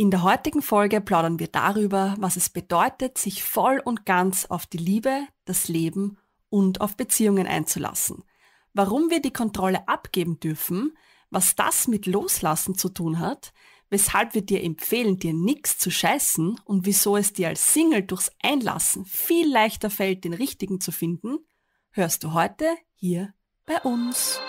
In der heutigen Folge plaudern wir darüber, was es bedeutet, sich voll und ganz auf die Liebe, das Leben und auf Beziehungen einzulassen. Warum wir die Kontrolle abgeben dürfen, was das mit Loslassen zu tun hat, weshalb wir dir empfehlen, dir nichts zu scheißen und wieso es dir als Single durchs Einlassen viel leichter fällt, den richtigen zu finden, hörst du heute hier bei uns.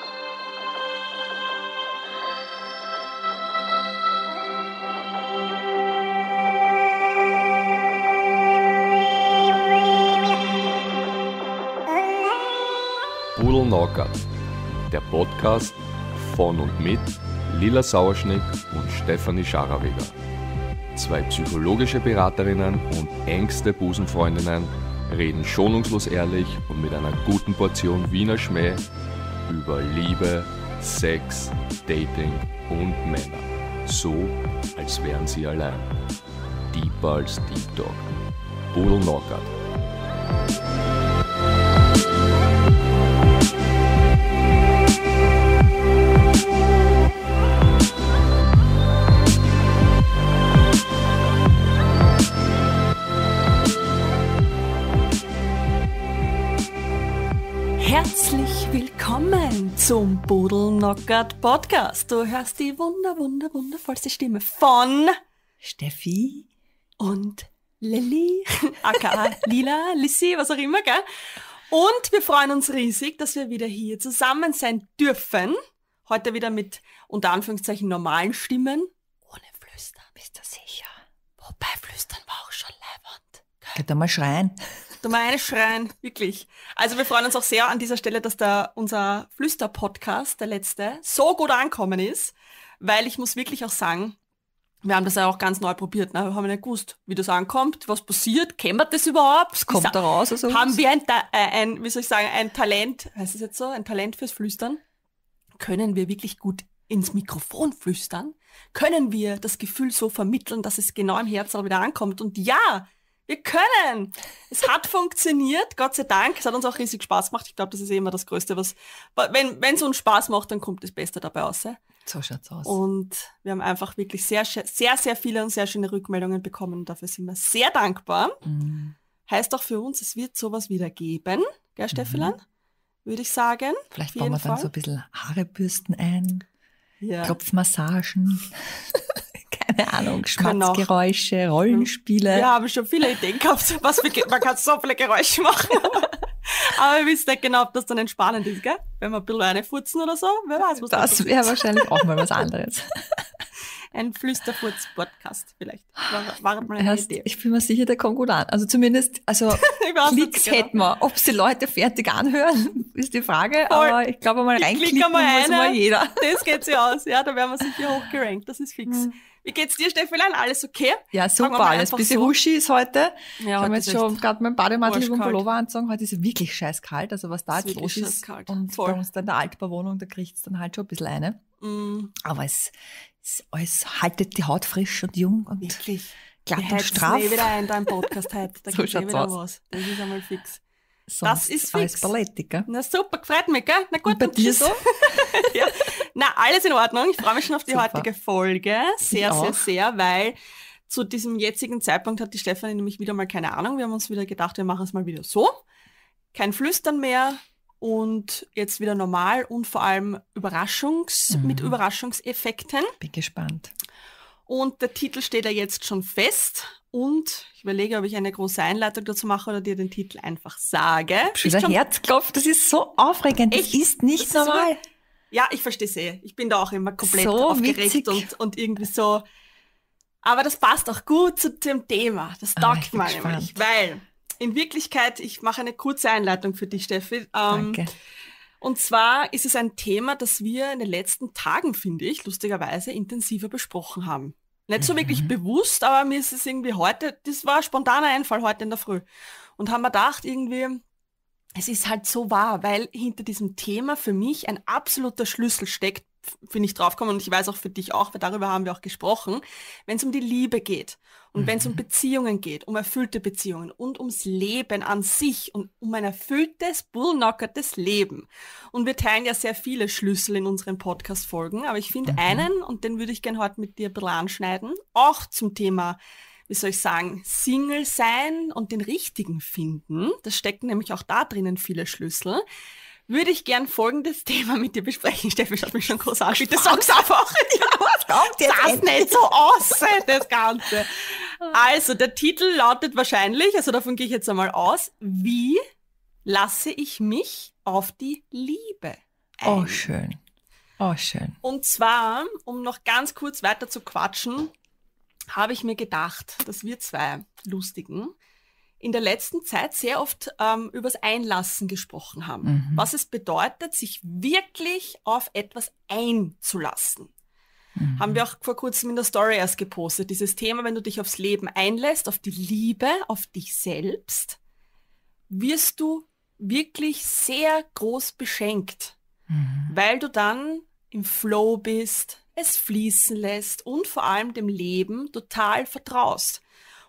Pudel Knockout, der Podcast von und mit Lila Sauerschnick und Stefanie Scharraweger. Zwei psychologische Beraterinnen und engste Busenfreundinnen reden schonungslos ehrlich und mit einer guten Portion Wiener Schmäh über Liebe, Sex, Dating und Männer. So, als wären sie allein. Deep als Deep Dog. Pudel Knockout. zum Budel Knockout Podcast. Du hörst die wunder, wunder, wundervollste Stimme von Steffi und Lilly, aka Lila, Lissy, was auch immer, gell? Und wir freuen uns riesig, dass wir wieder hier zusammen sein dürfen. Heute wieder mit unter Anführungszeichen normalen Stimmen. Ohne Flüstern. Bist du sicher? Wobei Flüstern war auch schon leibend. Könnt ihr mal schreien. Du meine schreien, wirklich. Also wir freuen uns auch sehr an dieser Stelle, dass da unser Flüster-Podcast, der letzte, so gut ankommen ist, weil ich muss wirklich auch sagen, wir haben das ja auch ganz neu probiert. Ne? Wir haben nicht gewusst, wie das ankommt, was passiert, kennen wir das überhaupt? Es kommt da raus? Also haben wir ein, äh, ein, wie soll ich sagen, ein Talent, heißt es jetzt so, ein Talent fürs Flüstern? Können wir wirklich gut ins Mikrofon flüstern? Können wir das Gefühl so vermitteln, dass es genau im Herzen wieder ankommt? Und ja, wir können! Es hat funktioniert, Gott sei Dank. Es hat uns auch riesig Spaß gemacht. Ich glaube, das ist eh immer das Größte, was, wenn, wenn es uns Spaß macht, dann kommt das Beste dabei aus. So schaut's aus. Und wir haben einfach wirklich sehr, sehr, sehr viele und sehr schöne Rückmeldungen bekommen. Dafür sind wir sehr dankbar. Mhm. Heißt auch für uns, es wird sowas wieder geben. Gell, mhm. Steffilan? Mhm. Würde ich sagen. Vielleicht bauen wir Fall. dann so ein bisschen Haarebürsten ein ja. Kopfmassagen. keine Ahnung, Schmatzgeräusche, Rollenspiele. Wir haben schon viele Ideen gehabt, was wir, man kann so viele Geräusche machen. Aber wir wissen nicht genau, ob das dann entspannend ist, gell? Wenn wir ein bisschen eine furzen oder so, wer weiß, was das Das wäre wahrscheinlich auch mal was anderes ein Flüsterfurz-Podcast vielleicht. War, war mal Idee. Ich bin mir sicher, der kommt gut an. Also zumindest, also Klicks genau. hätten wir. Ob sie Leute fertig anhören, ist die Frage. Voll. Aber ich glaube, mal reinklicken muss eine, mal jeder. Das geht sich aus. Ja, da werden wir sicher hochgerankt. Das ist fix. Mhm. Wie geht's dir, Steffelein? Alles okay? Ja, super, alles. Bisschen so. huschi ist heute. Ja, ich habe jetzt schon gerade meinen Bademantel über den Pullover anzogen. Heute ist es wirklich scheiß kalt. Also was da jetzt los ist. Und Voll. bei uns dann der Altbauwohnung, da kriegt es dann halt schon ein bisschen eine. Mm. Aber es alles haltet die Haut frisch und jung und Wirklich? glatt Wir und straff. Ich wieder ein, da im Podcast heute. Da so schaut's eh wieder aus. was. Das ist einmal fix. Sonst das ist fix. Alles Paletti, gell? Na super, gefreut mich, gell? Na gut, und bei dir so. ja. Na, alles in Ordnung. Ich freue mich schon auf die super. heutige Folge. Sehr, sehr, sehr, weil zu diesem jetzigen Zeitpunkt hat die Stefanie nämlich wieder mal keine Ahnung. Wir haben uns wieder gedacht, wir machen es mal wieder so. Kein Flüstern mehr, und jetzt wieder normal und vor allem Überraschungs mhm. mit Überraschungseffekten. Bin gespannt. Und der Titel steht ja jetzt schon fest. Und ich überlege, ob ich eine große Einleitung dazu mache oder dir den Titel einfach sage. Dieser Herzklopf, das ist so aufregend. Echt? Das ist nicht das normal. Ist ja, ich verstehe es eh. Ich bin da auch immer komplett so aufgeregt und, und irgendwie so. Aber das passt auch gut zu dem Thema. Das ah, taugt oh, mir nämlich, weil in Wirklichkeit, ich mache eine kurze Einleitung für dich, Steffi. Ähm, Danke. Und zwar ist es ein Thema, das wir in den letzten Tagen, finde ich, lustigerweise intensiver besprochen haben. Nicht so mhm. wirklich bewusst, aber mir ist es irgendwie heute, das war ein spontaner Einfall heute in der Früh. Und haben wir gedacht, irgendwie, es ist halt so wahr, weil hinter diesem Thema für mich ein absoluter Schlüssel steckt, finde ich draufgekommen und ich weiß auch für dich auch, weil darüber haben wir auch gesprochen, wenn es um die Liebe geht und mhm. wenn es um Beziehungen geht, um erfüllte Beziehungen und ums Leben an sich und um ein erfülltes, bullnockertes Leben. Und wir teilen ja sehr viele Schlüssel in unseren Podcast-Folgen, aber ich finde mhm. einen, und den würde ich gern heute mit dir ein bisschen anschneiden, auch zum Thema wie soll ich sagen, Single sein und den richtigen finden. Das stecken nämlich auch da drinnen viele Schlüssel würde ich gern folgendes Thema mit dir besprechen. Steffi schaut mich schon groß an. Bitte sag's einfach. ja, was kommt jetzt? Das nicht so aus, das Ganze. Also, der Titel lautet wahrscheinlich, also davon gehe ich jetzt einmal aus, wie lasse ich mich auf die Liebe ein? Oh, schön. Oh, schön. Und zwar, um noch ganz kurz weiter zu quatschen, habe ich mir gedacht, dass wir zwei Lustigen in der letzten Zeit sehr oft ähm, übers Einlassen gesprochen haben. Mhm. Was es bedeutet, sich wirklich auf etwas einzulassen. Mhm. Haben wir auch vor kurzem in der Story erst gepostet, dieses Thema, wenn du dich aufs Leben einlässt, auf die Liebe, auf dich selbst, wirst du wirklich sehr groß beschenkt, mhm. weil du dann im Flow bist, es fließen lässt und vor allem dem Leben total vertraust.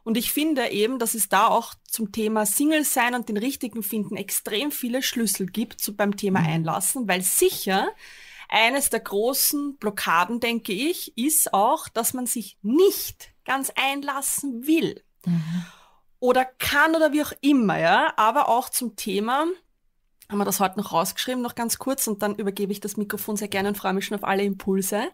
Und ich finde eben, dass es da auch zum Thema Single sein und den richtigen finden extrem viele Schlüssel gibt so beim Thema mhm. Einlassen, weil sicher eines der großen Blockaden, denke ich, ist auch, dass man sich nicht ganz einlassen will. Mhm. Oder kann oder wie auch immer, ja. Aber auch zum Thema, haben wir das heute noch rausgeschrieben, noch ganz kurz, und dann übergebe ich das Mikrofon sehr gerne und freue mich schon auf alle Impulse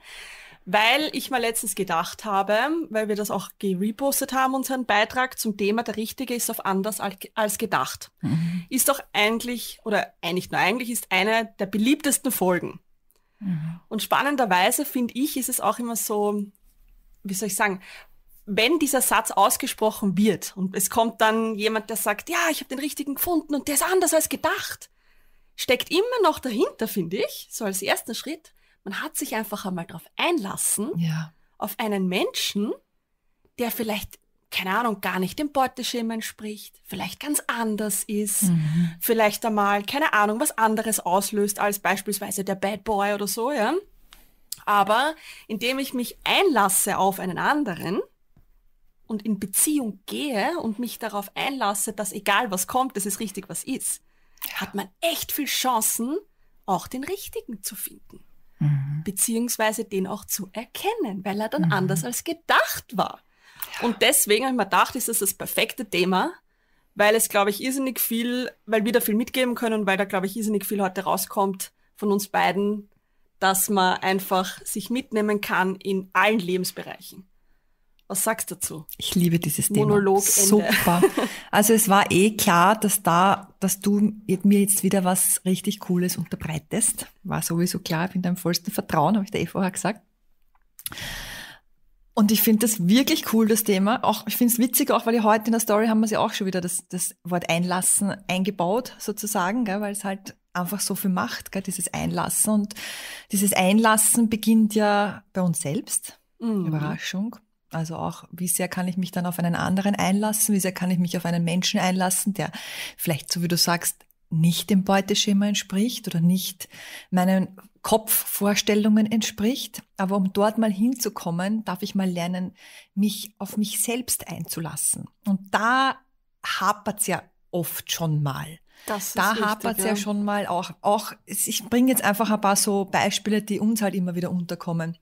weil ich mal letztens gedacht habe, weil wir das auch gerepostet haben, unseren Beitrag zum Thema, der Richtige ist auf anders als gedacht. Mhm. Ist doch eigentlich, oder eigentlich nur eigentlich, ist eine der beliebtesten Folgen. Mhm. Und spannenderweise finde ich, ist es auch immer so, wie soll ich sagen, wenn dieser Satz ausgesprochen wird und es kommt dann jemand, der sagt, ja, ich habe den richtigen gefunden und der ist anders als gedacht, steckt immer noch dahinter, finde ich, so als ersten Schritt man hat sich einfach einmal darauf einlassen, ja. auf einen Menschen, der vielleicht, keine Ahnung, gar nicht dem Beuteschema entspricht, vielleicht ganz anders ist, mhm. vielleicht einmal, keine Ahnung, was anderes auslöst als beispielsweise der Bad Boy oder so, ja. Aber indem ich mich einlasse auf einen anderen, und in Beziehung gehe und mich darauf einlasse, dass egal was kommt, dass es richtig was ist, ja. hat man echt viel Chancen, auch den richtigen zu finden mhm. beziehungsweise den auch zu erkennen, weil er dann mhm. anders als gedacht war. Ja. Und deswegen habe ich mir gedacht, ist das das perfekte Thema, weil es, glaube ich, irrsinnig viel, weil wir da viel mitgeben können, weil da, glaube ich, irrsinnig viel heute rauskommt von uns beiden, dass man einfach sich mitnehmen kann in allen Lebensbereichen. Was sagst du dazu? Ich liebe dieses Thema. Monolog. Super. Also es war eh klar, dass da, dass du mir jetzt wieder was richtig Cooles unterbreitest. War sowieso klar, ich bin deinem vollsten Vertrauen, habe ich dir eh vorher gesagt. Und ich finde das wirklich cool, das Thema. Auch, ich finde es witzig, auch weil ich heute in der Story haben wir sie auch schon wieder das, das Wort Einlassen eingebaut, sozusagen, gell, weil es halt einfach so viel macht, gell, dieses Einlassen. Und dieses Einlassen beginnt ja bei uns selbst. Mhm. Überraschung. Also auch, wie sehr kann ich mich dann auf einen anderen einlassen? Wie sehr kann ich mich auf einen Menschen einlassen, der vielleicht, so wie du sagst, nicht dem Beuteschema entspricht oder nicht meinen Kopfvorstellungen entspricht. Aber um dort mal hinzukommen, darf ich mal lernen, mich auf mich selbst einzulassen. Und da hapert's ja oft schon mal. Das da hapert's ja. ja schon mal auch. auch ich bringe jetzt einfach ein paar so Beispiele, die uns halt immer wieder unterkommen.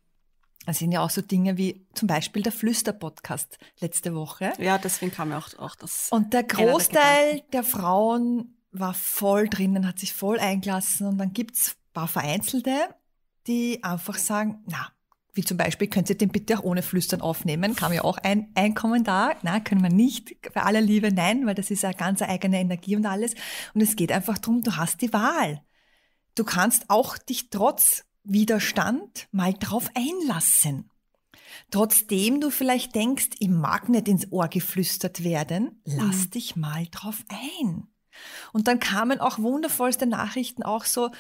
Das sind ja auch so Dinge wie zum Beispiel der Flüster-Podcast letzte Woche. Ja, deswegen kam ja auch, auch das. Und der Großteil der, der Frauen war voll drinnen, hat sich voll eingelassen. Und dann gibt's ein paar Vereinzelte, die einfach sagen, na, wie zum Beispiel, könnt ihr den bitte auch ohne Flüstern aufnehmen? Kam ja auch ein, ein Kommentar. Na, können wir nicht. Bei aller Liebe nein, weil das ist ja ganz eigene Energie und alles. Und es geht einfach darum, du hast die Wahl. Du kannst auch dich trotz Widerstand mal drauf einlassen. Trotzdem du vielleicht denkst, ich mag nicht ins Ohr geflüstert werden, lass mhm. dich mal drauf ein. Und dann kamen auch wundervollste Nachrichten, auch so,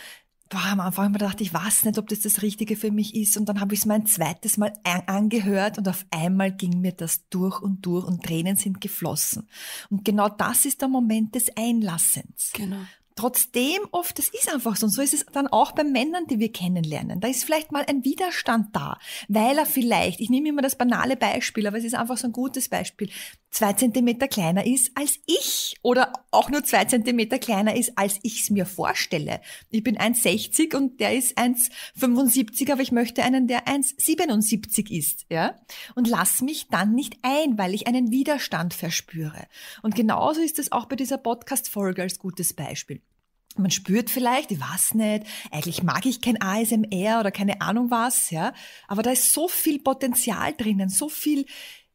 boah, am Anfang habe ich gedacht, ich weiß nicht, ob das das Richtige für mich ist. Und dann habe ich es mein zweites Mal angehört und auf einmal ging mir das durch und durch und Tränen sind geflossen. Und genau das ist der Moment des Einlassens. Genau trotzdem oft, das ist einfach so. Und so ist es dann auch bei Männern, die wir kennenlernen. Da ist vielleicht mal ein Widerstand da, weil er vielleicht, ich nehme immer das banale Beispiel, aber es ist einfach so ein gutes Beispiel, zwei Zentimeter kleiner ist als ich oder auch nur zwei Zentimeter kleiner ist, als ich es mir vorstelle. Ich bin 1,60 und der ist 1,75, aber ich möchte einen, der 1,77 ist, ja? Und lass mich dann nicht ein, weil ich einen Widerstand verspüre. Und genauso ist es auch bei dieser Podcast-Folge als gutes Beispiel. Man spürt vielleicht, ich weiß nicht, eigentlich mag ich kein ASMR oder keine Ahnung was, ja. Aber da ist so viel Potenzial drinnen, so viel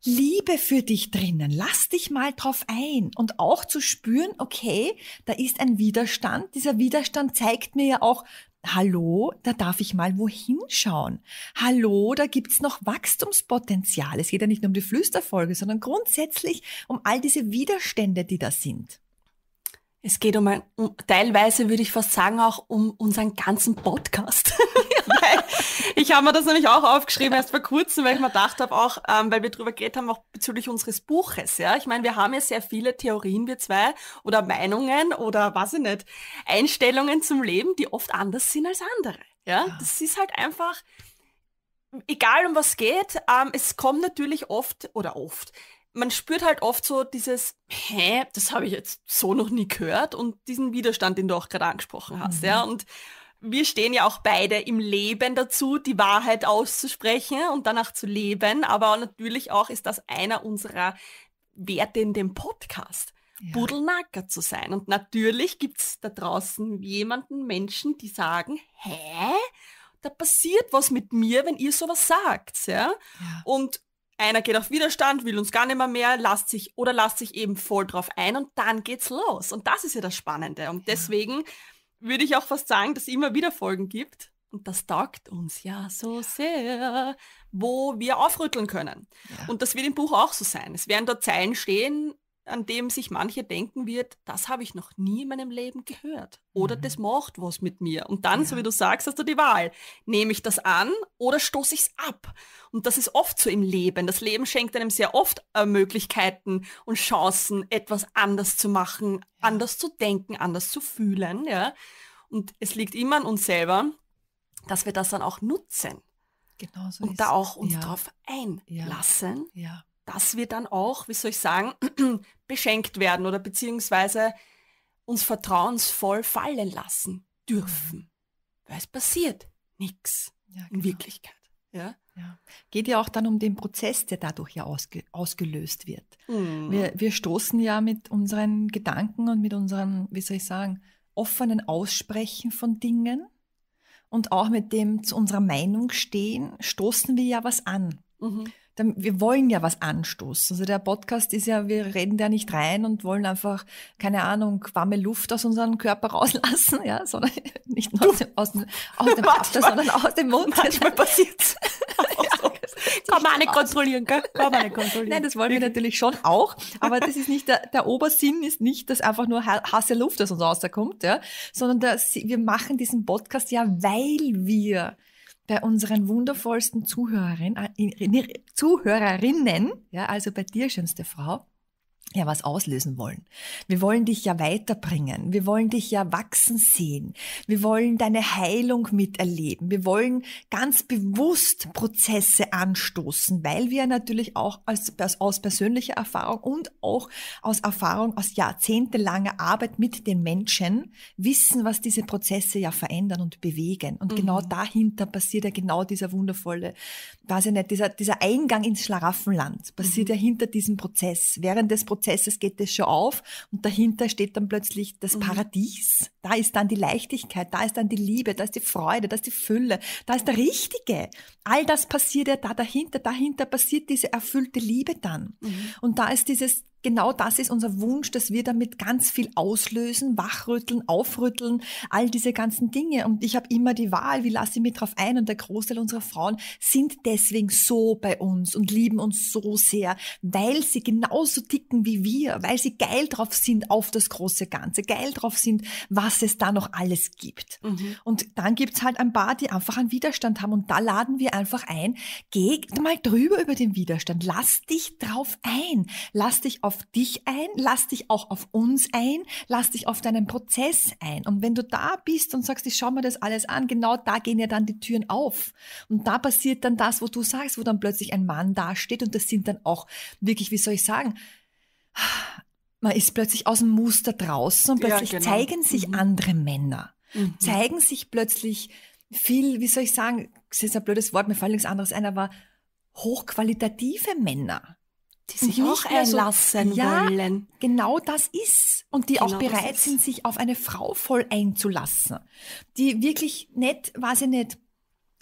Liebe für dich drinnen. Lass dich mal drauf ein und auch zu spüren, okay, da ist ein Widerstand. Dieser Widerstand zeigt mir ja auch, Hallo, da darf ich mal wohin schauen. Hallo, da gibt's noch Wachstumspotenzial. Es geht ja nicht nur um die Flüsterfolge, sondern grundsätzlich um all diese Widerstände, die da sind. Es geht um, ein, um teilweise würde ich fast sagen, auch um unseren ganzen Podcast. ich habe mir das nämlich auch aufgeschrieben, erst vor kurzem, weil ich mir gedacht habe, auch, ähm, weil wir drüber geredet haben, auch bezüglich unseres Buches. Ja, Ich meine, wir haben ja sehr viele Theorien, wir zwei, oder Meinungen oder was ich nicht, Einstellungen zum Leben, die oft anders sind als andere. Ja, ja. das ist halt einfach, egal um was geht, ähm, es kommt natürlich oft oder oft man spürt halt oft so dieses, hä, das habe ich jetzt so noch nie gehört und diesen Widerstand, den du auch gerade angesprochen hast, mhm. ja. Und wir stehen ja auch beide im Leben dazu, die Wahrheit auszusprechen und danach zu leben. Aber natürlich auch ist das einer unserer Werte in dem Podcast. Ja. Budelnacker zu sein. Und natürlich gibt es da draußen jemanden, Menschen, die sagen, hä? Da passiert was mit mir, wenn ihr sowas sagt. Ja? ja. Und einer geht auf Widerstand, will uns gar nicht mehr mehr, lasst sich oder lasst sich eben voll drauf ein und dann geht's los. Und das ist ja das Spannende. Und ja. deswegen würde ich auch fast sagen, dass es immer wieder Folgen gibt. Und das taugt uns ja so sehr, wo wir aufrütteln können. Ja. Und das wird im Buch auch so sein. Es werden dort Zeilen stehen, an dem sich manche denken wird, das habe ich noch nie in meinem Leben gehört. Oder mhm. das macht was mit mir. Und dann, ja. so wie du sagst, hast du die Wahl. Nehme ich das an oder stoße ich es ab? Und das ist oft so im Leben. Das Leben schenkt einem sehr oft äh, Möglichkeiten und Chancen, etwas anders zu machen, anders zu denken, anders zu fühlen. Ja? Und es liegt immer an uns selber, dass wir das dann auch nutzen. Genau so und da auch uns ja. drauf einlassen. Ja dass wir dann auch, wie soll ich sagen, beschenkt werden oder beziehungsweise uns vertrauensvoll fallen lassen dürfen. Mhm. Weil es passiert nichts ja, genau. in Wirklichkeit. Ja? ja? Geht ja auch dann um den Prozess, der dadurch ja ausge ausgelöst wird. Mhm. Wir, wir stoßen ja mit unseren Gedanken und mit unserem, wie soll ich sagen, offenen Aussprechen von Dingen und auch mit dem zu unserer Meinung stehen, stoßen wir ja was an. Mhm wir wollen ja was anstoßen. Also der Podcast ist ja, wir reden da nicht rein und wollen einfach, keine Ahnung, warme Luft aus unserem Körper rauslassen, ja, sondern nicht nur aus dem, aus dem, aus dem After, sondern aus dem Mund. Manchmal passiert's. Genau. Kann man auch nicht kontrollieren, gell? Kann man nicht kontrollieren. Nein, das wollen wir natürlich schon auch, aber das ist nicht der, der Obersinn ist nicht, dass einfach nur hasse Luft aus uns rauskommt, ja, sondern dass wir machen diesen Podcast ja, weil wir bei unseren wundervollsten Zuhörerin, äh, Zuhörerinnen, ja, also bei dir, schönste Frau, ja was auslösen wollen. Wir wollen dich ja weiterbringen. Wir wollen dich ja wachsen sehen. Wir wollen deine Heilung miterleben. Wir wollen ganz bewusst Prozesse anstoßen, weil wir natürlich auch als, aus persönlicher Erfahrung und auch aus Erfahrung aus jahrzehntelanger Arbeit mit den Menschen wissen, was diese Prozesse ja verändern und bewegen. Und genau mhm. genau dahinter passiert ja genau dieser wundervolle, weiß ich nicht, dieser, dieser Eingang ins Schlaraffenland passiert mhm. ja hinter diesem Prozess, während des Prozesses Prozesses geht das schon auf und dahinter steht dann plötzlich das mhm. Paradies. Da ist dann die Leichtigkeit, da ist dann die Liebe, da ist die Freude, da ist die Fülle, da ist der Richtige. All das passiert ja da dahinter, dahinter passiert diese erfüllte Liebe dann. Mhm. Und da ist dieses, genau das ist unser Wunsch, dass wir damit ganz viel auslösen, wachrütteln, aufrütteln, all diese ganzen Dinge. Und ich habe immer die Wahl, wie lasse ich mich drauf ein? Und der Großteil unserer Frauen sind deswegen so bei uns und lieben uns so sehr, weil sie genauso ticken denken wie wir, weil sie geil drauf sind auf das große Ganze, geil drauf sind, was es da noch alles gibt. Mhm. Und dann gibt es halt ein paar, die einfach einen Widerstand haben und da laden wir einfach ein, geh mal drüber über den Widerstand, lass dich drauf ein, lass dich auf dich ein, lass dich auch auf uns ein, lass dich auf deinen Prozess ein. Und wenn du da bist und sagst, ich schau mir das alles an, genau da gehen ja dann die Türen auf. Und da passiert dann das, wo du sagst, wo dann plötzlich ein Mann dasteht und das sind dann auch wirklich, wie soll ich sagen, man ist plötzlich aus dem Muster draußen und plötzlich ja, genau. zeigen sich mhm. andere Männer, mhm. zeigen sich plötzlich viel, wie soll ich sagen, das ist ein blödes Wort, mir fällt nichts anderes ein, aber hochqualitative Männer. Die sich mhm. auch einlassen so, ja, wollen. Genau das ist. Und die genau auch bereit sind, sich auf eine Frau voll einzulassen. Die wirklich nicht, weiß ich nicht,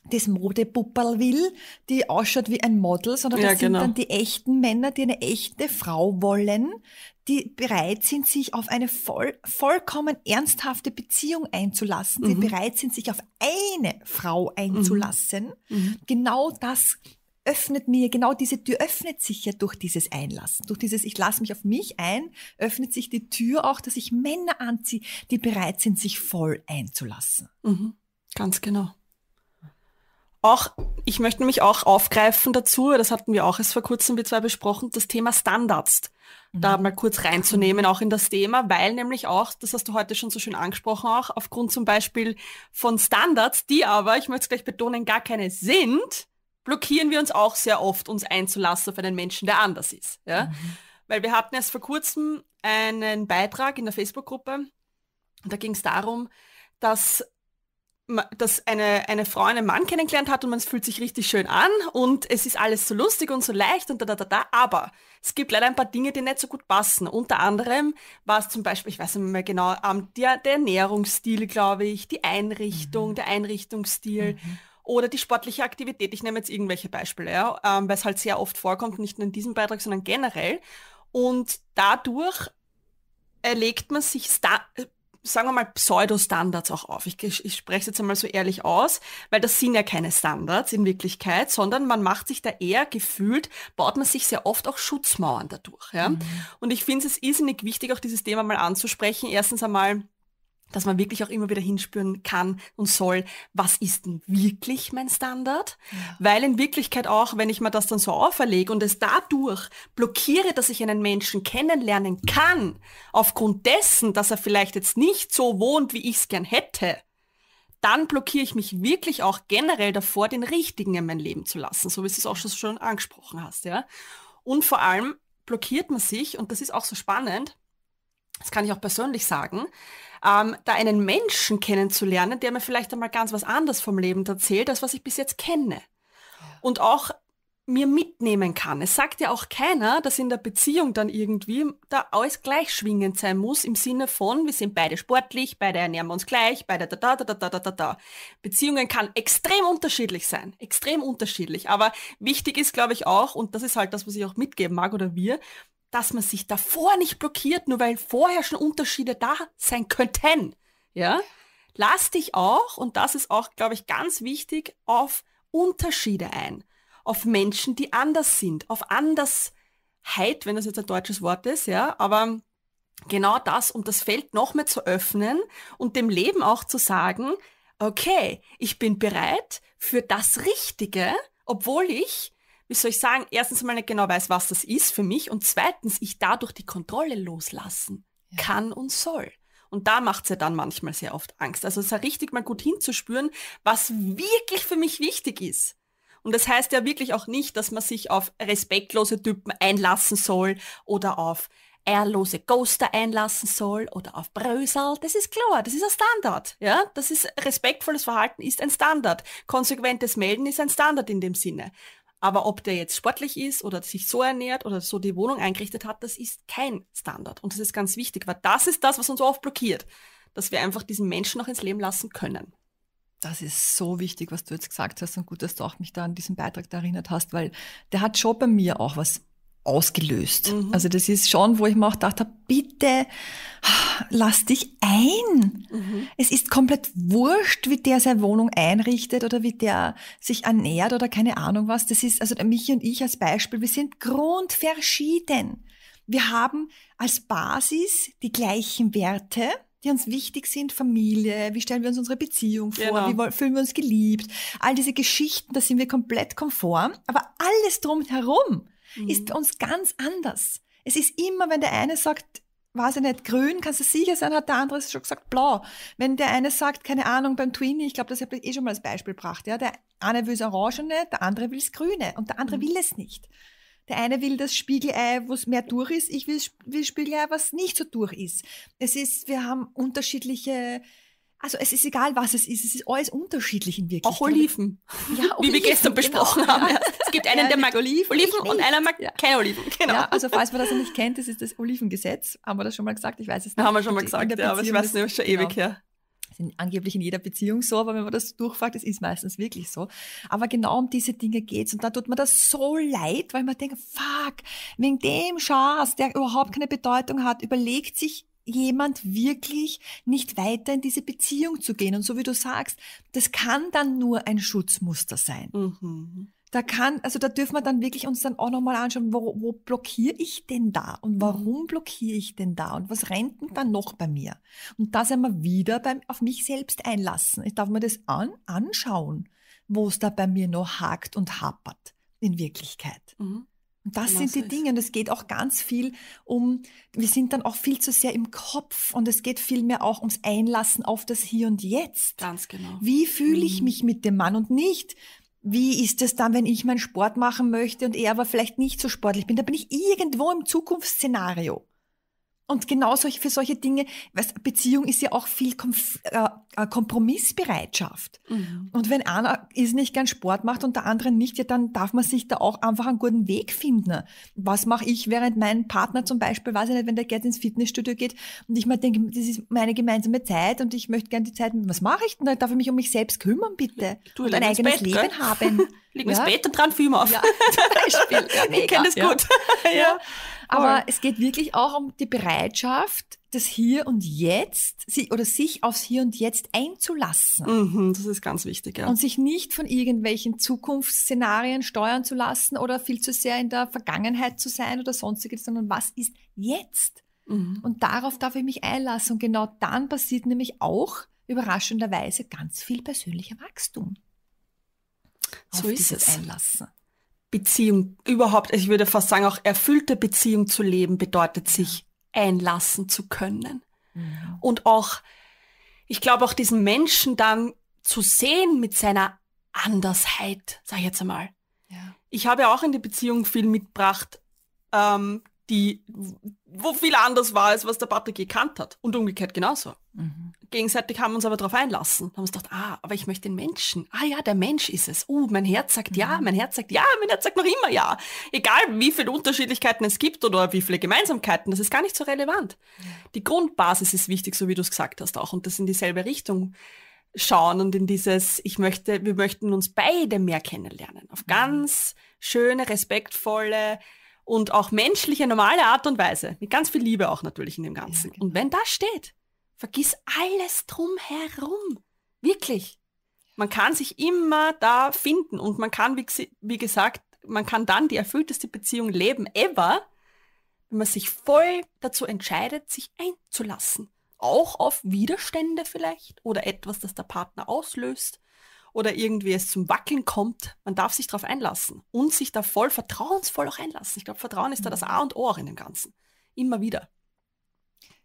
das Modepupperl will, die ausschaut wie ein Model, sondern das ja, genau. sind dann die echten Männer, die eine echte Frau wollen, die bereit sind, sich auf eine voll, vollkommen ernsthafte Beziehung einzulassen, mhm. die bereit sind, sich auf eine Frau mhm. einzulassen. Mhm. Genau das öffnet mir, genau diese Tür öffnet sich ja durch dieses Einlassen, durch dieses Ich lasse mich auf mich ein, öffnet sich die Tür auch, dass ich Männer anziehe, die bereit sind, sich voll einzulassen. Mhm. Ganz genau. Auch, ich möchte mich auch aufgreifen dazu, das hatten wir auch erst vor kurzem, wir zwei besprochen, das Thema Standards mhm. da mal kurz reinzunehmen, auch in das Thema, weil nämlich auch, das hast du heute schon so schön angesprochen, auch aufgrund zum Beispiel von Standards, die aber, ich möchte es gleich betonen, gar keine sind, blockieren wir uns auch sehr oft, uns einzulassen auf einen Menschen, der anders ist. Ja? Mhm. Weil wir hatten erst vor kurzem einen Beitrag in der Facebook-Gruppe, da ging es darum, dass dass eine, eine Frau einen Mann kennengelernt hat und man fühlt sich richtig schön an und es ist alles so lustig und so leicht und da, da, da, da. Aber es gibt leider ein paar Dinge, die nicht so gut passen. Unter anderem war es zum Beispiel, ich weiß nicht mehr genau, der, der Ernährungsstil, glaube ich, die Einrichtung, mhm. der Einrichtungsstil. Mhm. Oder die sportliche Aktivität. Ich nehme jetzt irgendwelche Beispiele, ja, ähm, weil es halt sehr oft vorkommt, nicht nur in diesem Beitrag, sondern generell. Und dadurch erlegt man sich, sagen wir mal, Pseudo-Standards auch auf. Ich, ich spreche es jetzt einmal so ehrlich aus, weil das sind ja keine Standards in Wirklichkeit, sondern man macht sich da eher gefühlt, baut man sich sehr oft auch Schutzmauern dadurch. Ja? Mhm. Und ich finde es ist irrsinnig wichtig, auch dieses Thema mal anzusprechen. Erstens einmal, dass man wirklich auch immer wieder hinspüren kann und soll, was ist denn wirklich mein Standard? Ja. Weil in Wirklichkeit auch, wenn ich mir das dann so auferlege und es dadurch blockiere, dass ich einen Menschen kennenlernen kann, aufgrund dessen, dass er vielleicht jetzt nicht so wohnt, wie ich es gern hätte, dann blockiere ich mich wirklich auch generell davor, den Richtigen in mein Leben zu lassen, so wie du es auch schon angesprochen hast, ja. Und vor allem blockiert man sich, und das ist auch so spannend, das kann ich auch persönlich sagen, ähm, da einen Menschen kennenzulernen, der mir vielleicht einmal ganz was anderes vom Leben erzählt, als was ich bis jetzt kenne. Und auch mir mitnehmen kann. Es sagt ja auch keiner, dass in der Beziehung dann irgendwie da alles gleichschwingend sein muss, im Sinne von, wir sind beide sportlich, beide ernähren uns gleich, beide da da da da da da da. Beziehungen kann extrem unterschiedlich sein, extrem unterschiedlich. Aber wichtig ist, glaube ich, auch, und das ist halt das, was ich auch mitgeben mag oder wir, dass man sich davor nicht blockiert, nur weil vorher schon Unterschiede da sein könnten. Ja? Lass dich auch, und das ist auch, glaube ich, ganz wichtig, auf Unterschiede ein. Auf Menschen, die anders sind, auf Andersheit, wenn das jetzt ein deutsches Wort ist, ja, aber genau das, um das Feld noch mehr zu öffnen und dem Leben auch zu sagen, okay, ich bin bereit für das Richtige, obwohl ich wie soll ich sagen, erstens mal nicht genau weiß, was das ist für mich und zweitens ich dadurch die Kontrolle loslassen ja. kann und soll. Und da macht es ja dann manchmal sehr oft Angst. Also es ist ja richtig mal gut hinzuspüren, was wirklich für mich wichtig ist. Und das heißt ja wirklich auch nicht, dass man sich auf respektlose Typen einlassen soll oder auf ehrlose Ghoster einlassen soll oder auf Brösal. Das ist klar, das ist ein Standard. Ja? Das ist respektvolles Verhalten ist ein Standard. Konsequentes Melden ist ein Standard in dem Sinne. Aber ob der jetzt sportlich ist oder sich so ernährt oder so die Wohnung eingerichtet hat, das ist kein Standard. Und das ist ganz wichtig, weil das ist das, was uns oft blockiert, dass wir einfach diesen Menschen noch ins Leben lassen können. Das ist so wichtig, was du jetzt gesagt hast und gut, dass du auch mich da an diesen Beitrag erinnert hast, weil der hat schon bei mir auch was ausgelöst. Mhm. Also das ist schon, wo ich mir auch gedacht habe, bitte lass dich ein. Mhm. Es ist komplett wurscht, wie der seine Wohnung einrichtet oder wie der sich ernährt oder keine Ahnung was. Das ist, also Michi und ich als Beispiel, wir sind grundverschieden. Wir haben als Basis die gleichen Werte, die uns wichtig sind, Familie, wie stellen wir uns unsere Beziehung vor, genau. wie fühlen wir uns geliebt, all diese Geschichten, da sind wir komplett konform, aber alles drumherum mhm. ist bei uns ganz anders. Es ist immer, wenn der eine sagt, weiß ich nicht, grün, kannst du sicher sein, hat der andere schon gesagt, blau. Wenn der eine sagt, keine Ahnung, beim Twin, ich glaube, das habe ich eh schon mal als Beispiel gebracht, ja, der eine will das Orangene, der andere will das Grüne und der andere mhm. will es nicht. Der eine will das Spiegelei, wo es mehr durch ist, ich will, das Spiegelei, was nicht so durch ist. Es ist, wir haben unterschiedliche also es ist egal, was es ist. Es ist alles unterschiedlich in Wirklichkeit. Auch Oliven, ja, Oliven, wie wir gestern genau. besprochen haben. Ja. Es gibt einen, der mag Oliven, Oliven und einer mag ja. keine Oliven. Genau. Ja, also falls man das nicht kennt, das ist das Olivengesetz. Haben wir das schon mal gesagt? Ich weiß es nicht. Haben wir schon mal gesagt, ja, aber ich weiß nicht, schon ewig genau. her angeblich in jeder Beziehung so, aber wenn man das durchfragt, das ist meistens wirklich so. Aber genau um diese Dinge geht's und da tut man das so leid, weil man denkt, fuck, wegen dem Schatz, der überhaupt keine Bedeutung hat, überlegt sich jemand wirklich nicht weiter in diese Beziehung zu gehen. Und so wie du sagst, das kann dann nur ein Schutzmuster sein. Mhm. Da kann, also da dürfen wir dann wirklich uns dann auch nochmal anschauen, wo, wo blockiere ich denn da und mhm. warum blockiere ich denn da und was rennt denn dann noch bei mir? Und da sind wir wieder beim, auf mich selbst einlassen. Ich darf mir das an, anschauen, wo es da bei mir noch hakt und hapert in Wirklichkeit. Mhm. Das genau sind die Dinge und es geht auch ganz viel um, wir sind dann auch viel zu sehr im Kopf und es geht vielmehr auch ums Einlassen auf das Hier und Jetzt. Ganz genau. Wie fühle mhm. ich mich mit dem Mann und nicht, wie ist es dann, wenn ich meinen Sport machen möchte und er aber vielleicht nicht so sportlich bin? Da bin ich irgendwo im Zukunftsszenario. Und genau solche, für solche Dinge, weißt, Beziehung ist ja auch viel Komf äh, äh, Kompromissbereitschaft. Mhm. Und wenn einer ist nicht gern Sport macht und der andere nicht, ja, dann darf man sich da auch einfach einen guten Weg finden. Ne? Was mache ich, während mein Partner zum Beispiel, weiß ich nicht, wenn der Gerd ins Fitnessstudio geht und ich mir denke, das ist meine gemeinsame Zeit und ich möchte gern die Zeit, was mache ich denn? Dann darf ich mich um mich selbst kümmern, bitte. Du, und ein eigenes Bett, Leben gell? haben. Liegen ja. ins Bett und dran Film auf. Ja, zum Beispiel. Ja, ich kenne das gut. ja. ja. Aber es geht wirklich auch um die Bereitschaft, das Hier und Jetzt oder sich aufs Hier und Jetzt einzulassen. Mhm, das ist ganz wichtig, ja. Und sich nicht von irgendwelchen Zukunftsszenarien steuern zu lassen oder viel zu sehr in der Vergangenheit zu sein oder sonstiges, sondern was ist jetzt? Mhm. Und darauf darf ich mich einlassen. Und genau dann passiert nämlich auch überraschenderweise ganz viel persönlicher Wachstum. So auf ist es. Einlassen. Beziehung überhaupt, ich würde fast sagen, auch erfüllte Beziehung zu leben, bedeutet sich einlassen zu können. Mhm. Und auch, ich glaube, auch diesen Menschen dann zu sehen mit seiner Andersheit, sag ich jetzt einmal. Ja. Ich habe auch in die Beziehung viel mitgebracht, ähm, die, wo viel anders war, als was der Patrick gekannt hat. Und umgekehrt genauso. Mhm. Gegenseitig haben wir uns aber darauf einlassen. Haben uns gedacht, ah, aber ich möchte den Menschen. Ah ja, der Mensch ist es. Uh, mein Herz sagt mhm. ja, mein Herz sagt ja, mein Herz sagt noch immer ja. Egal wie viele Unterschiedlichkeiten es gibt oder wie viele Gemeinsamkeiten, das ist gar nicht so relevant. Die Grundbasis ist wichtig, so wie du es gesagt hast auch. Und das in dieselbe Richtung schauen und in dieses, ich möchte, wir möchten uns beide mehr kennenlernen. Auf mhm. ganz schöne, respektvolle, und auch menschliche, normale Art und Weise. Mit ganz viel Liebe auch natürlich in dem Ganzen. Ja, genau. Und wenn das steht, vergiss alles drumherum. Wirklich. Man kann sich immer da finden und man kann, wie, wie gesagt, man kann dann die erfüllteste Beziehung leben, ever, wenn man sich voll dazu entscheidet, sich einzulassen. Auch auf Widerstände vielleicht oder etwas, das der Partner auslöst oder irgendwie es zum Wackeln kommt, man darf sich darauf einlassen und sich da voll vertrauensvoll auch einlassen. Ich glaube, Vertrauen ist da das mhm. A und O auch in dem Ganzen. Immer wieder.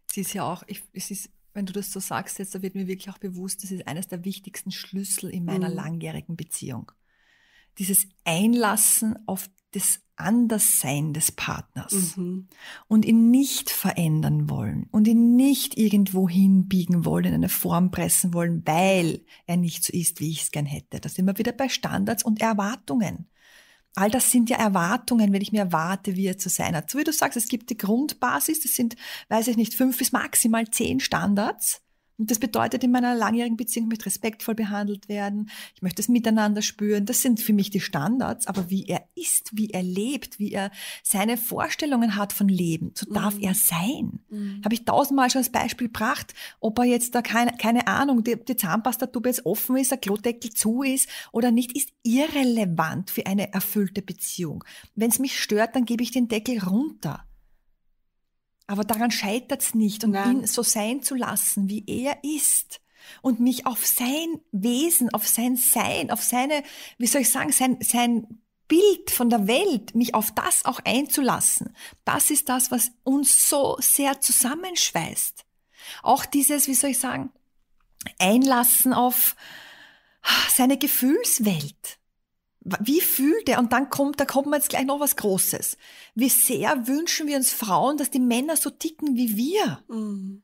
Es ist ja auch, ich, es ist, wenn du das so sagst, jetzt da wird mir wirklich auch bewusst, das ist eines der wichtigsten Schlüssel in meiner mhm. langjährigen Beziehung. Dieses Einlassen auf das Anderssein des Partners mhm. und ihn nicht verändern wollen und ihn nicht irgendwo hinbiegen wollen, in eine Form pressen wollen, weil er nicht so ist, wie ich es gern hätte. Da sind wir wieder bei Standards und Erwartungen. All das sind ja Erwartungen, wenn ich mir erwarte, wie er zu sein hat. So wie du sagst, es gibt die Grundbasis, das sind, weiß ich nicht, fünf bis maximal zehn Standards. Und das bedeutet in meiner langjährigen Beziehung, ich respektvoll behandelt werden, ich möchte das Miteinander spüren. Das sind für mich die Standards, aber wie er ist, wie er lebt, wie er seine Vorstellungen hat von Leben, so darf mhm. er sein. Mhm. Habe ich tausendmal schon als Beispiel gebracht, ob er jetzt da keine, keine Ahnung, die, die Zahnpastatube jetzt offen ist, der Klodeckel zu ist oder nicht, ist irrelevant für eine erfüllte Beziehung. Wenn es mich stört, dann gebe ich den Deckel runter. Aber daran scheitert es nicht und Nein. ihn so sein zu lassen, wie er ist. Und mich auf sein Wesen, auf sein Sein, auf seine, wie soll ich sagen, sein, sein Bild von der Welt, mich auf das auch einzulassen. Das ist das, was uns so sehr zusammenschweißt. Auch dieses, wie soll ich sagen, Einlassen auf seine Gefühlswelt wie fühlt er? Und dann kommt, da kommt jetzt gleich noch was Großes. Wie sehr wünschen wir uns Frauen, dass die Männer so ticken wie wir? Mhm.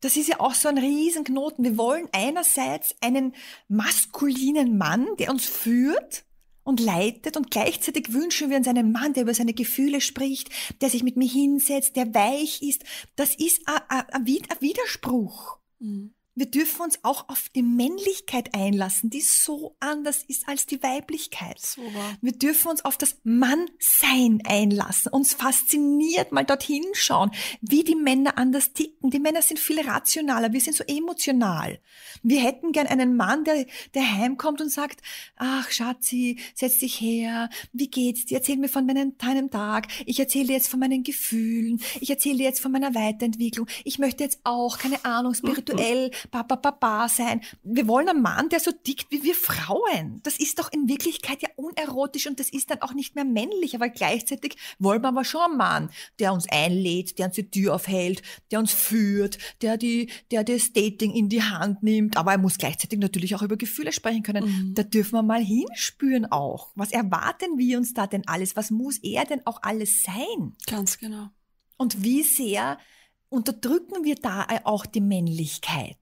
Das ist ja auch so ein Riesenknoten. Wir wollen einerseits einen maskulinen Mann, der uns führt und leitet und gleichzeitig wünschen wir uns einen Mann, der über seine Gefühle spricht, der sich mit mir hinsetzt, der weich ist. Das ist ein Widerspruch. Mhm wir dürfen uns auch auf die Männlichkeit einlassen, die so anders ist als die Weiblichkeit. Super. Wir dürfen uns auf das Mannsein einlassen, uns fasziniert mal dorthin schauen, wie die Männer anders ticken. Die Männer sind viel rationaler, wir sind so emotional. Wir hätten gern einen Mann, der, der heimkommt und sagt, ach Schatzi, setz dich her, wie geht's dir, erzähl mir von meinem, deinem Tag, ich erzähle dir jetzt von meinen Gefühlen, ich erzähle dir jetzt von meiner Weiterentwicklung, ich möchte jetzt auch, keine Ahnung, spirituell, Papa, Papa sein. Wir wollen einen Mann, der so dickt wie wir Frauen. Das ist doch in Wirklichkeit ja unerotisch und das ist dann auch nicht mehr männlich. Aber gleichzeitig wollen wir aber schon einen Mann, der uns einlädt, der uns die Tür aufhält, der uns führt, der, die, der das Dating in die Hand nimmt. Aber er muss gleichzeitig natürlich auch über Gefühle sprechen können. Mhm. Da dürfen wir mal hinspüren auch. Was erwarten wir uns da denn alles? Was muss er denn auch alles sein? Ganz genau. Und wie sehr unterdrücken wir da auch die Männlichkeit.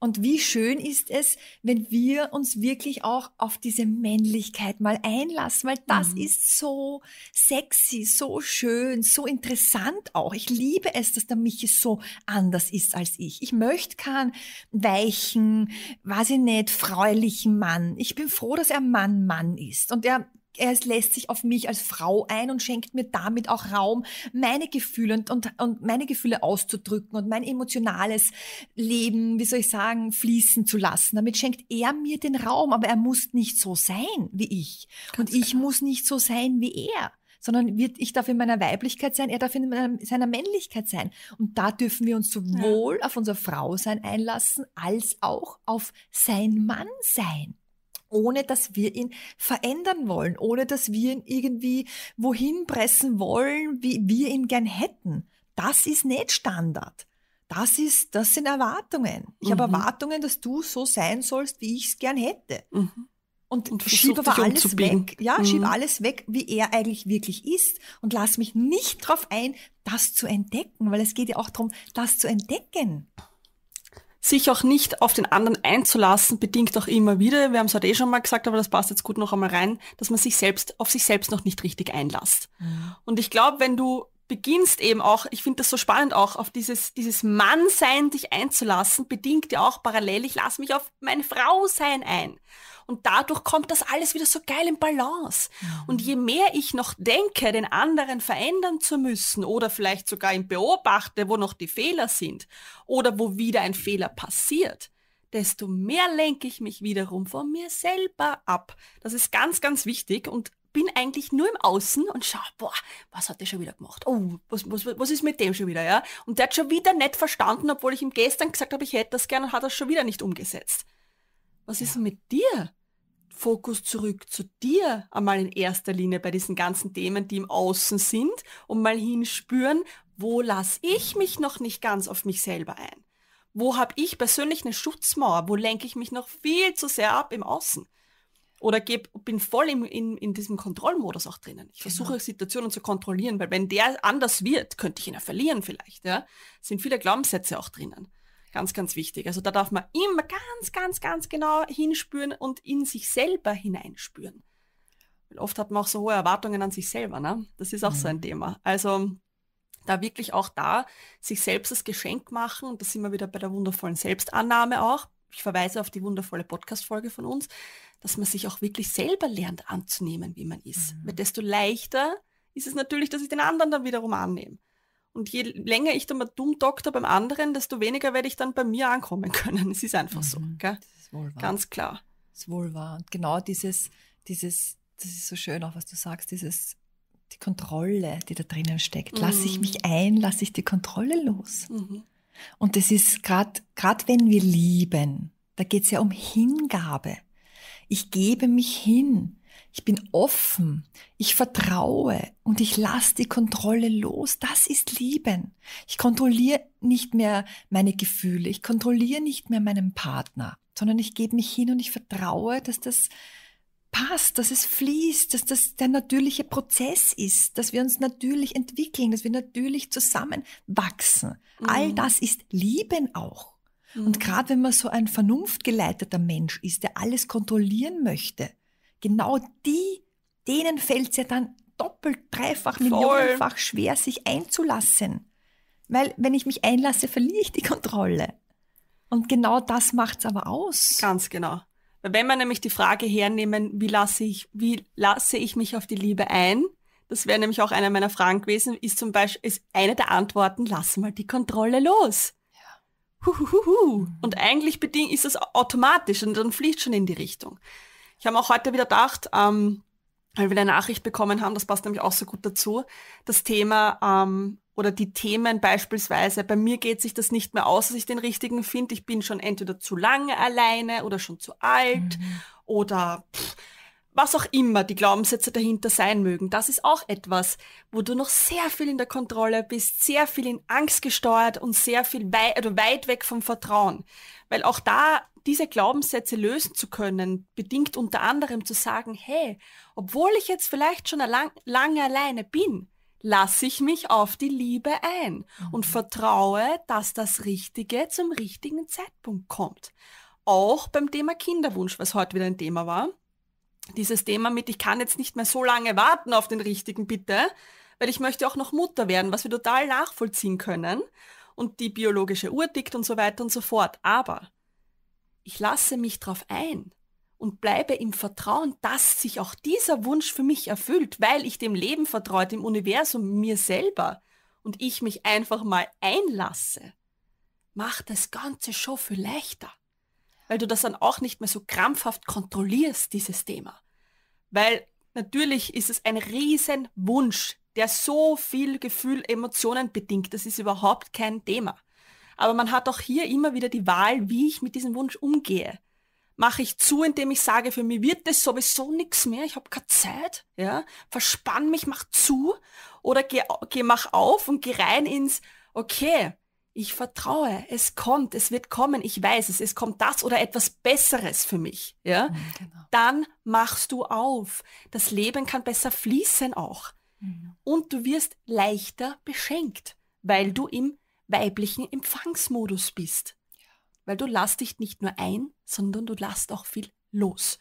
Und wie schön ist es, wenn wir uns wirklich auch auf diese Männlichkeit mal einlassen, weil das mhm. ist so sexy, so schön, so interessant auch. Ich liebe es, dass der Michi so anders ist als ich. Ich möchte keinen weichen, weiß ich nicht, freulichen Mann. Ich bin froh, dass er Mann, Mann ist. Und er er lässt sich auf mich als Frau ein und schenkt mir damit auch Raum, meine Gefühle und, und, und meine Gefühle auszudrücken und mein emotionales Leben, wie soll ich sagen, fließen zu lassen. Damit schenkt er mir den Raum, aber er muss nicht so sein wie ich. Ganz und ich genau. muss nicht so sein wie er sondern wird, ich darf in meiner Weiblichkeit sein, er darf in meiner, seiner Männlichkeit sein. Und da dürfen wir uns sowohl ja. auf unser Frausein einlassen, als auch auf sein Mannsein ohne dass wir ihn verändern wollen, ohne dass wir ihn irgendwie wohin pressen wollen, wie wir ihn gern hätten. Das ist nicht Standard. Das ist, das sind Erwartungen. Ich mhm. habe Erwartungen, dass du so sein sollst, wie ich es gern hätte. Mhm. Und, und schiebe aber alles weg. Ja, mhm. schiebe alles weg, wie er eigentlich wirklich ist und lass mich nicht darauf ein, das zu entdecken, weil es geht ja auch darum, das zu entdecken sich auch nicht auf den anderen einzulassen, bedingt auch immer wieder, wir haben es heute eh schon mal gesagt, aber das passt jetzt gut noch einmal rein, dass man sich selbst auf sich selbst noch nicht richtig einlasst. Mhm. Und ich glaube, wenn du beginnst eben auch, ich finde das so spannend auch, auf dieses, dieses Mannsein dich einzulassen, bedingt ja auch parallel, ich lasse mich auf mein Frausein ein. Und dadurch kommt das alles wieder so geil in Balance. Und je mehr ich noch denke, den anderen verändern zu müssen oder vielleicht sogar ihn beobachte, wo noch die Fehler sind oder wo wieder ein Fehler passiert, desto mehr lenke ich mich wiederum von mir selber ab. Das ist ganz, ganz wichtig und bin eigentlich nur im Außen und schau, boah, was hat der schon wieder gemacht? Oh, was, was, was ist mit dem schon wieder, ja? Und der hat schon wieder nicht verstanden, obwohl ich ihm gestern gesagt habe, ich hätte das gern und hat das schon wieder nicht umgesetzt was ist denn mit dir? Fokus zurück zu dir einmal in erster Linie bei diesen ganzen Themen, die im Außen sind und mal hinspüren, wo lasse ich mich noch nicht ganz auf mich selber ein? Wo habe ich persönlich eine Schutzmauer? Wo lenke ich mich noch viel zu sehr ab im Außen? Oder geb, bin voll im, in, in diesem Kontrollmodus auch drinnen. Ich genau. versuche Situationen zu kontrollieren, weil wenn der anders wird, könnte ich ihn ja verlieren vielleicht. Ja? Sind viele Glaubenssätze auch drinnen. Ganz, ganz wichtig. Also da darf man immer ganz, ganz, ganz genau hinspüren und in sich selber hineinspüren. Weil oft hat man auch so hohe Erwartungen an sich selber, ne? Das ist auch mhm. so ein mhm. Thema. Also da wirklich auch da sich selbst das Geschenk machen. Und da sind wir wieder bei der wundervollen Selbstannahme auch. Ich verweise auf die wundervolle Podcast-Folge von uns, dass man sich auch wirklich selber lernt anzunehmen, wie man ist. Mhm. Weil desto leichter ist es natürlich, dass ich den anderen dann wiederum annehme. Und je länger ich da mal dumm doktor beim anderen, desto weniger werde ich dann bei mir ankommen können. Es ist einfach mhm. so. Gell? Ganz klar. Das ist wohl wahr. Und genau dieses, dieses, das ist so schön auch, was du sagst, dieses, die Kontrolle, die da drinnen steckt. Lasse ich mhm. mich ein, lasse ich die Kontrolle los. Mhm. Und das ist gerade, gerade wenn wir lieben, da geht es ja um Hingabe. Ich gebe mich hin. Ich bin offen, ich vertraue und ich lasse die Kontrolle los. Das ist Lieben. Ich kontrolliere nicht mehr meine Gefühle, ich kontrolliere nicht mehr meinen Partner, sondern ich gebe mich hin und ich vertraue, dass das passt, dass es fließt, dass das der natürliche Prozess ist, dass wir uns natürlich entwickeln, dass wir natürlich zusammenwachsen. Mhm. All das ist Lieben auch. Mhm. Und gerade wenn man so ein vernunftgeleiteter Mensch ist, der alles kontrollieren möchte, genau die, denen fällt es ja dann doppelt, dreifach, Voll. millionenfach schwer, sich einzulassen. Weil wenn ich mich einlasse, verliere ich die Kontrolle. Und genau das macht es aber aus. Ganz genau. Weil wenn wir nämlich die Frage hernehmen, wie lasse ich, wie lasse ich mich auf die Liebe ein, das wäre nämlich auch eine meiner Fragen gewesen, ist zum Beispiel, ist eine der Antworten, lass mal die Kontrolle los. Ja. Huhuhu. Mhm. Und eigentlich ist das automatisch und dann fliegt schon in die Richtung. Ich habe auch heute wieder gedacht, ähm, weil wir eine Nachricht bekommen haben, das passt nämlich auch so gut dazu, das Thema ähm, oder die Themen beispielsweise, bei mir geht sich das nicht mehr aus, dass ich den richtigen finde. Ich bin schon entweder zu lange alleine oder schon zu alt mhm. oder pff, was auch immer die Glaubenssätze dahinter sein mögen. Das ist auch etwas, wo du noch sehr viel in der Kontrolle bist, sehr viel in Angst gesteuert und sehr viel wei weit weg vom Vertrauen. Weil auch da diese Glaubenssätze lösen zu können, bedingt unter anderem zu sagen, hey, obwohl ich jetzt vielleicht schon lang, lange alleine bin, lasse ich mich auf die Liebe ein und mhm. vertraue, dass das Richtige zum richtigen Zeitpunkt kommt. Auch beim Thema Kinderwunsch, was heute wieder ein Thema war. Dieses Thema mit, ich kann jetzt nicht mehr so lange warten auf den richtigen, bitte, weil ich möchte auch noch Mutter werden, was wir total nachvollziehen können und die biologische Uhr tickt und so weiter und so fort. Aber ich lasse mich darauf ein und bleibe im Vertrauen, dass sich auch dieser Wunsch für mich erfüllt, weil ich dem Leben vertraue, dem Universum, mir selber und ich mich einfach mal einlasse, macht das Ganze schon viel leichter, weil du das dann auch nicht mehr so krampfhaft kontrollierst, dieses Thema. Weil natürlich ist es ein Riesenwunsch, der so viel Gefühl, Emotionen bedingt. Das ist überhaupt kein Thema. Aber man hat auch hier immer wieder die Wahl, wie ich mit diesem Wunsch umgehe. Mache ich zu, indem ich sage, für mich wird das sowieso nichts mehr, ich habe keine Zeit, ja, verspann mich, mach zu oder geh, geh mach auf und geh rein ins, okay, ich vertraue, es kommt, es wird kommen, ich weiß es, es kommt das oder etwas Besseres für mich, ja, mhm, genau. dann machst du auf. Das Leben kann besser fließen auch. Mhm. Und du wirst leichter beschenkt, weil du im weiblichen Empfangsmodus bist. Weil du lass dich nicht nur ein, sondern du lässt auch viel los.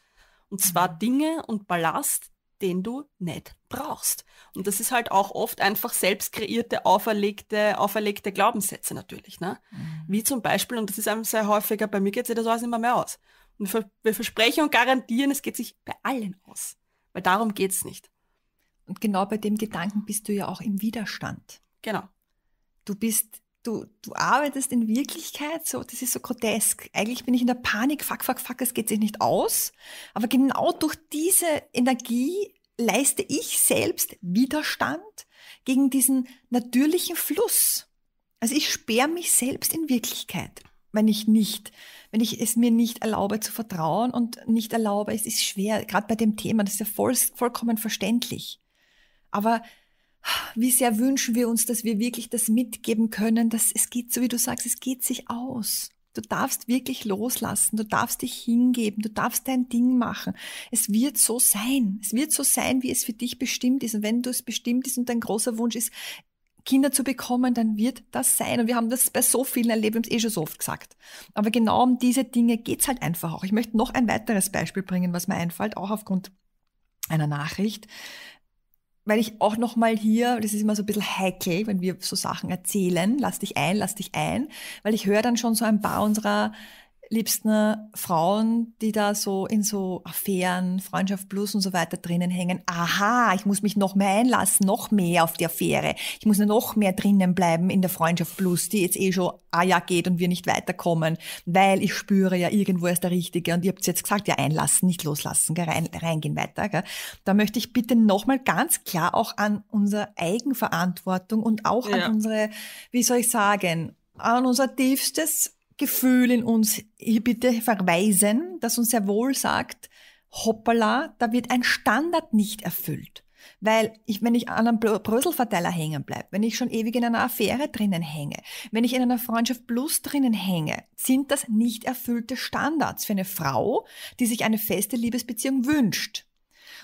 Und zwar mhm. Dinge und Ballast, den du nicht brauchst. Und das ist halt auch oft einfach selbst kreierte, auferlegte, auferlegte Glaubenssätze natürlich. Ne? Mhm. Wie zum Beispiel, und das ist einem sehr häufiger, bei mir geht sich das alles immer mehr aus. Und wir versprechen und garantieren, es geht sich bei allen aus. Weil darum geht es nicht. Und genau bei dem Gedanken bist du ja auch im Widerstand. Genau. Du bist du, du arbeitest in Wirklichkeit, so, das ist so grotesk. Eigentlich bin ich in der Panik, fuck, fuck, fuck, es geht sich nicht aus. Aber genau durch diese Energie leiste ich selbst Widerstand gegen diesen natürlichen Fluss. Also ich sperre mich selbst in Wirklichkeit, wenn ich nicht, wenn ich es mir nicht erlaube zu vertrauen und nicht erlaube, es ist schwer, gerade bei dem Thema, das ist ja voll, vollkommen verständlich. Aber wie sehr wünschen wir uns, dass wir wirklich das mitgeben können, dass es geht, so wie du sagst, es geht sich aus. Du darfst wirklich loslassen, du darfst dich hingeben, du darfst dein Ding machen. Es wird so sein. Es wird so sein, wie es für dich bestimmt ist. Und wenn du es bestimmt ist und dein großer Wunsch ist, Kinder zu bekommen, dann wird das sein. Und wir haben das bei so vielen erlebt, eh schon so oft gesagt. Aber genau um diese Dinge geht's halt einfach auch. Ich möchte noch ein weiteres Beispiel bringen, was mir einfällt, auch aufgrund einer Nachricht weil ich auch nochmal hier, das ist immer so ein bisschen heikel, wenn wir so Sachen erzählen, lass dich ein, lass dich ein, weil ich höre dann schon so ein paar unserer liebsten äh, Frauen, die da so in so Affären, Freundschaft plus und so weiter drinnen hängen. Aha, ich muss mich noch mehr einlassen, noch mehr auf die Affäre. Ich muss noch mehr drinnen bleiben in der Freundschaft plus, die jetzt eh schon ah ja, geht und wir nicht weiterkommen, weil ich spüre ja, irgendwo ist der Richtige. Und ihr habt es jetzt gesagt, ja, einlassen, nicht loslassen, gell, rein, reingehen weiter. Gell. Da möchte ich bitte nochmal ganz klar auch an unsere Eigenverantwortung und auch ja. an unsere, wie soll ich sagen, an unser tiefstes Gefühl in uns hier bitte verweisen, das uns sehr wohl sagt, hoppala, da wird ein Standard nicht erfüllt. Weil ich, wenn ich an einem Bröselverteiler hängen bleibe, wenn ich schon ewig in einer Affäre drinnen hänge, wenn ich in einer Freundschaft plus drinnen hänge, sind das nicht erfüllte Standards für eine Frau, die sich eine feste Liebesbeziehung wünscht.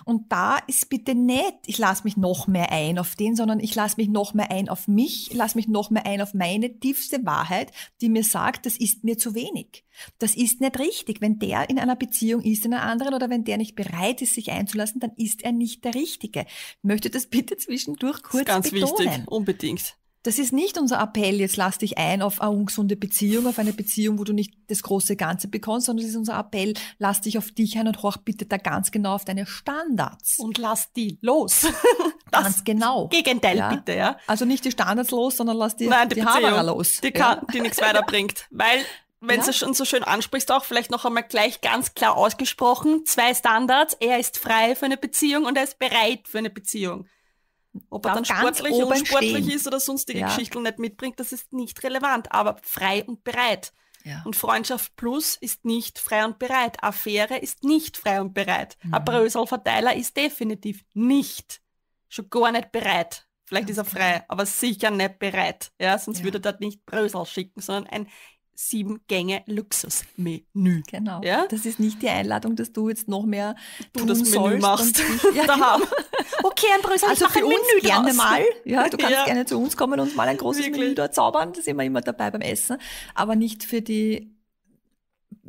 Und da ist bitte nicht, ich lasse mich noch mehr ein auf den, sondern ich lasse mich noch mehr ein auf mich, lasse mich noch mehr ein auf meine tiefste Wahrheit, die mir sagt, das ist mir zu wenig. Das ist nicht richtig. Wenn der in einer Beziehung ist, in einer anderen oder wenn der nicht bereit ist, sich einzulassen, dann ist er nicht der Richtige. Ich möchte das bitte zwischendurch kurz das ist ganz betonen. wichtig, unbedingt. Das ist nicht unser Appell, jetzt lass dich ein auf eine ungesunde Beziehung, auf eine Beziehung, wo du nicht das große Ganze bekommst, sondern es ist unser Appell, lass dich auf dich ein und horch bitte da ganz genau auf deine Standards. Und lass die los. ganz genau. Gegenteil ja? bitte, ja. Also nicht die Standards los, sondern lass die, Nein, die, die Beziehung, los. Die, ja? die nichts weiterbringt. Weil wenn ja. du schon so schön ansprichst, auch vielleicht noch einmal gleich ganz klar ausgesprochen, zwei Standards, er ist frei für eine Beziehung und er ist bereit für eine Beziehung. Ob er dann sportlich oder sportlich ist oder sonstige ja. Geschichten nicht mitbringt, das ist nicht relevant, aber frei und bereit. Ja. Und Freundschaft Plus ist nicht frei und bereit. Affäre ist nicht frei und bereit. Mhm. Aperösel-Verteiler ist definitiv nicht. Schon gar nicht bereit. Vielleicht okay. ist er frei, aber sicher nicht bereit. Ja, sonst ja. würde er dort nicht Brösel schicken, sondern ein sieben Gänge Luxusmenü. Genau. Ja? Das ist nicht die Einladung, dass du jetzt noch mehr du das Menü sollst machst. Und, ja, daheim. Genau. Okay, Andreas, also ich für ein Menü uns gerne raus. mal. Ja, du kannst ja. gerne zu uns kommen und mal ein großes Wirklich? Menü dort zaubern. Da sind wir immer dabei beim Essen. Aber nicht für die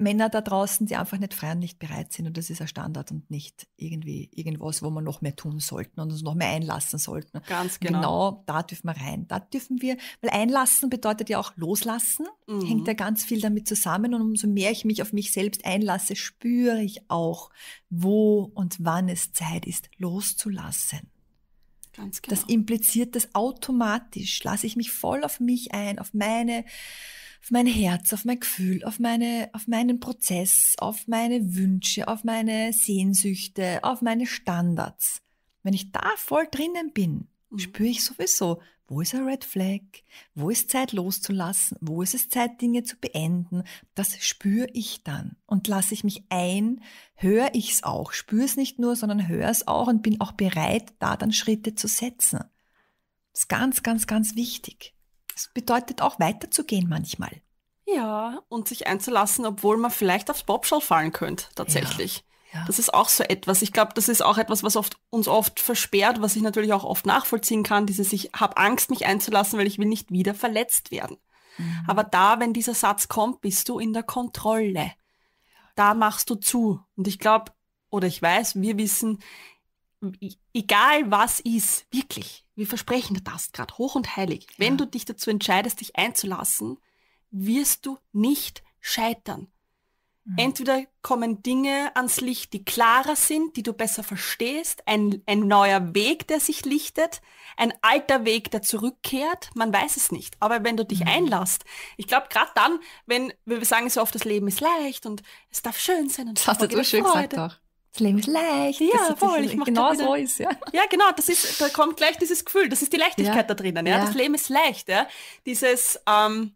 Männer da draußen, die einfach nicht frei und nicht bereit sind. Und das ist ein Standard und nicht irgendwie irgendwas, wo wir noch mehr tun sollten und uns noch mehr einlassen sollten. Ganz genau. Genau, da dürfen wir rein. Da dürfen wir, weil einlassen bedeutet ja auch loslassen, mhm. hängt ja ganz viel damit zusammen. Und umso mehr ich mich auf mich selbst einlasse, spüre ich auch, wo und wann es Zeit ist, loszulassen. Ganz genau. Das impliziert das automatisch. Lasse ich mich voll auf mich ein, auf meine auf mein Herz, auf mein Gefühl, auf, meine, auf meinen Prozess, auf meine Wünsche, auf meine Sehnsüchte, auf meine Standards. Wenn ich da voll drinnen bin, mhm. spüre ich sowieso, wo ist ein Red Flag, wo ist Zeit loszulassen, wo ist es Zeit, Dinge zu beenden. Das spüre ich dann und lasse ich mich ein, höre ich es auch, spüre es nicht nur, sondern höre es auch und bin auch bereit, da dann Schritte zu setzen. Das ist ganz, ganz, ganz wichtig das bedeutet auch weiterzugehen manchmal. Ja, und sich einzulassen, obwohl man vielleicht aufs Bobschall fallen könnte, tatsächlich. Ja, ja. Das ist auch so etwas. Ich glaube, das ist auch etwas, was oft, uns oft versperrt, was ich natürlich auch oft nachvollziehen kann, dieses ich habe Angst, mich einzulassen, weil ich will nicht wieder verletzt werden. Mhm. Aber da, wenn dieser Satz kommt, bist du in der Kontrolle. Da machst du zu. Und ich glaube, oder ich weiß, wir wissen, egal was ist, wirklich, wir versprechen dir das gerade hoch und heilig, ja. wenn du dich dazu entscheidest, dich einzulassen, wirst du nicht scheitern. Mhm. Entweder kommen Dinge ans Licht, die klarer sind, die du besser verstehst, ein, ein neuer Weg, der sich lichtet, ein alter Weg, der zurückkehrt, man weiß es nicht. Aber wenn du dich mhm. einlässt, ich glaube gerade dann, wenn wir sagen so oft, das Leben ist leicht und es darf schön sein und es das hast du so schön gesagt doch. Das Leben ist leicht. Ja, voll. Ich genau so ist ja. Ja, genau. Das ist, da kommt gleich dieses Gefühl. Das ist die Leichtigkeit ja. da drinnen. Ja? ja? Das Leben ist leicht. Ja? Dieses ähm,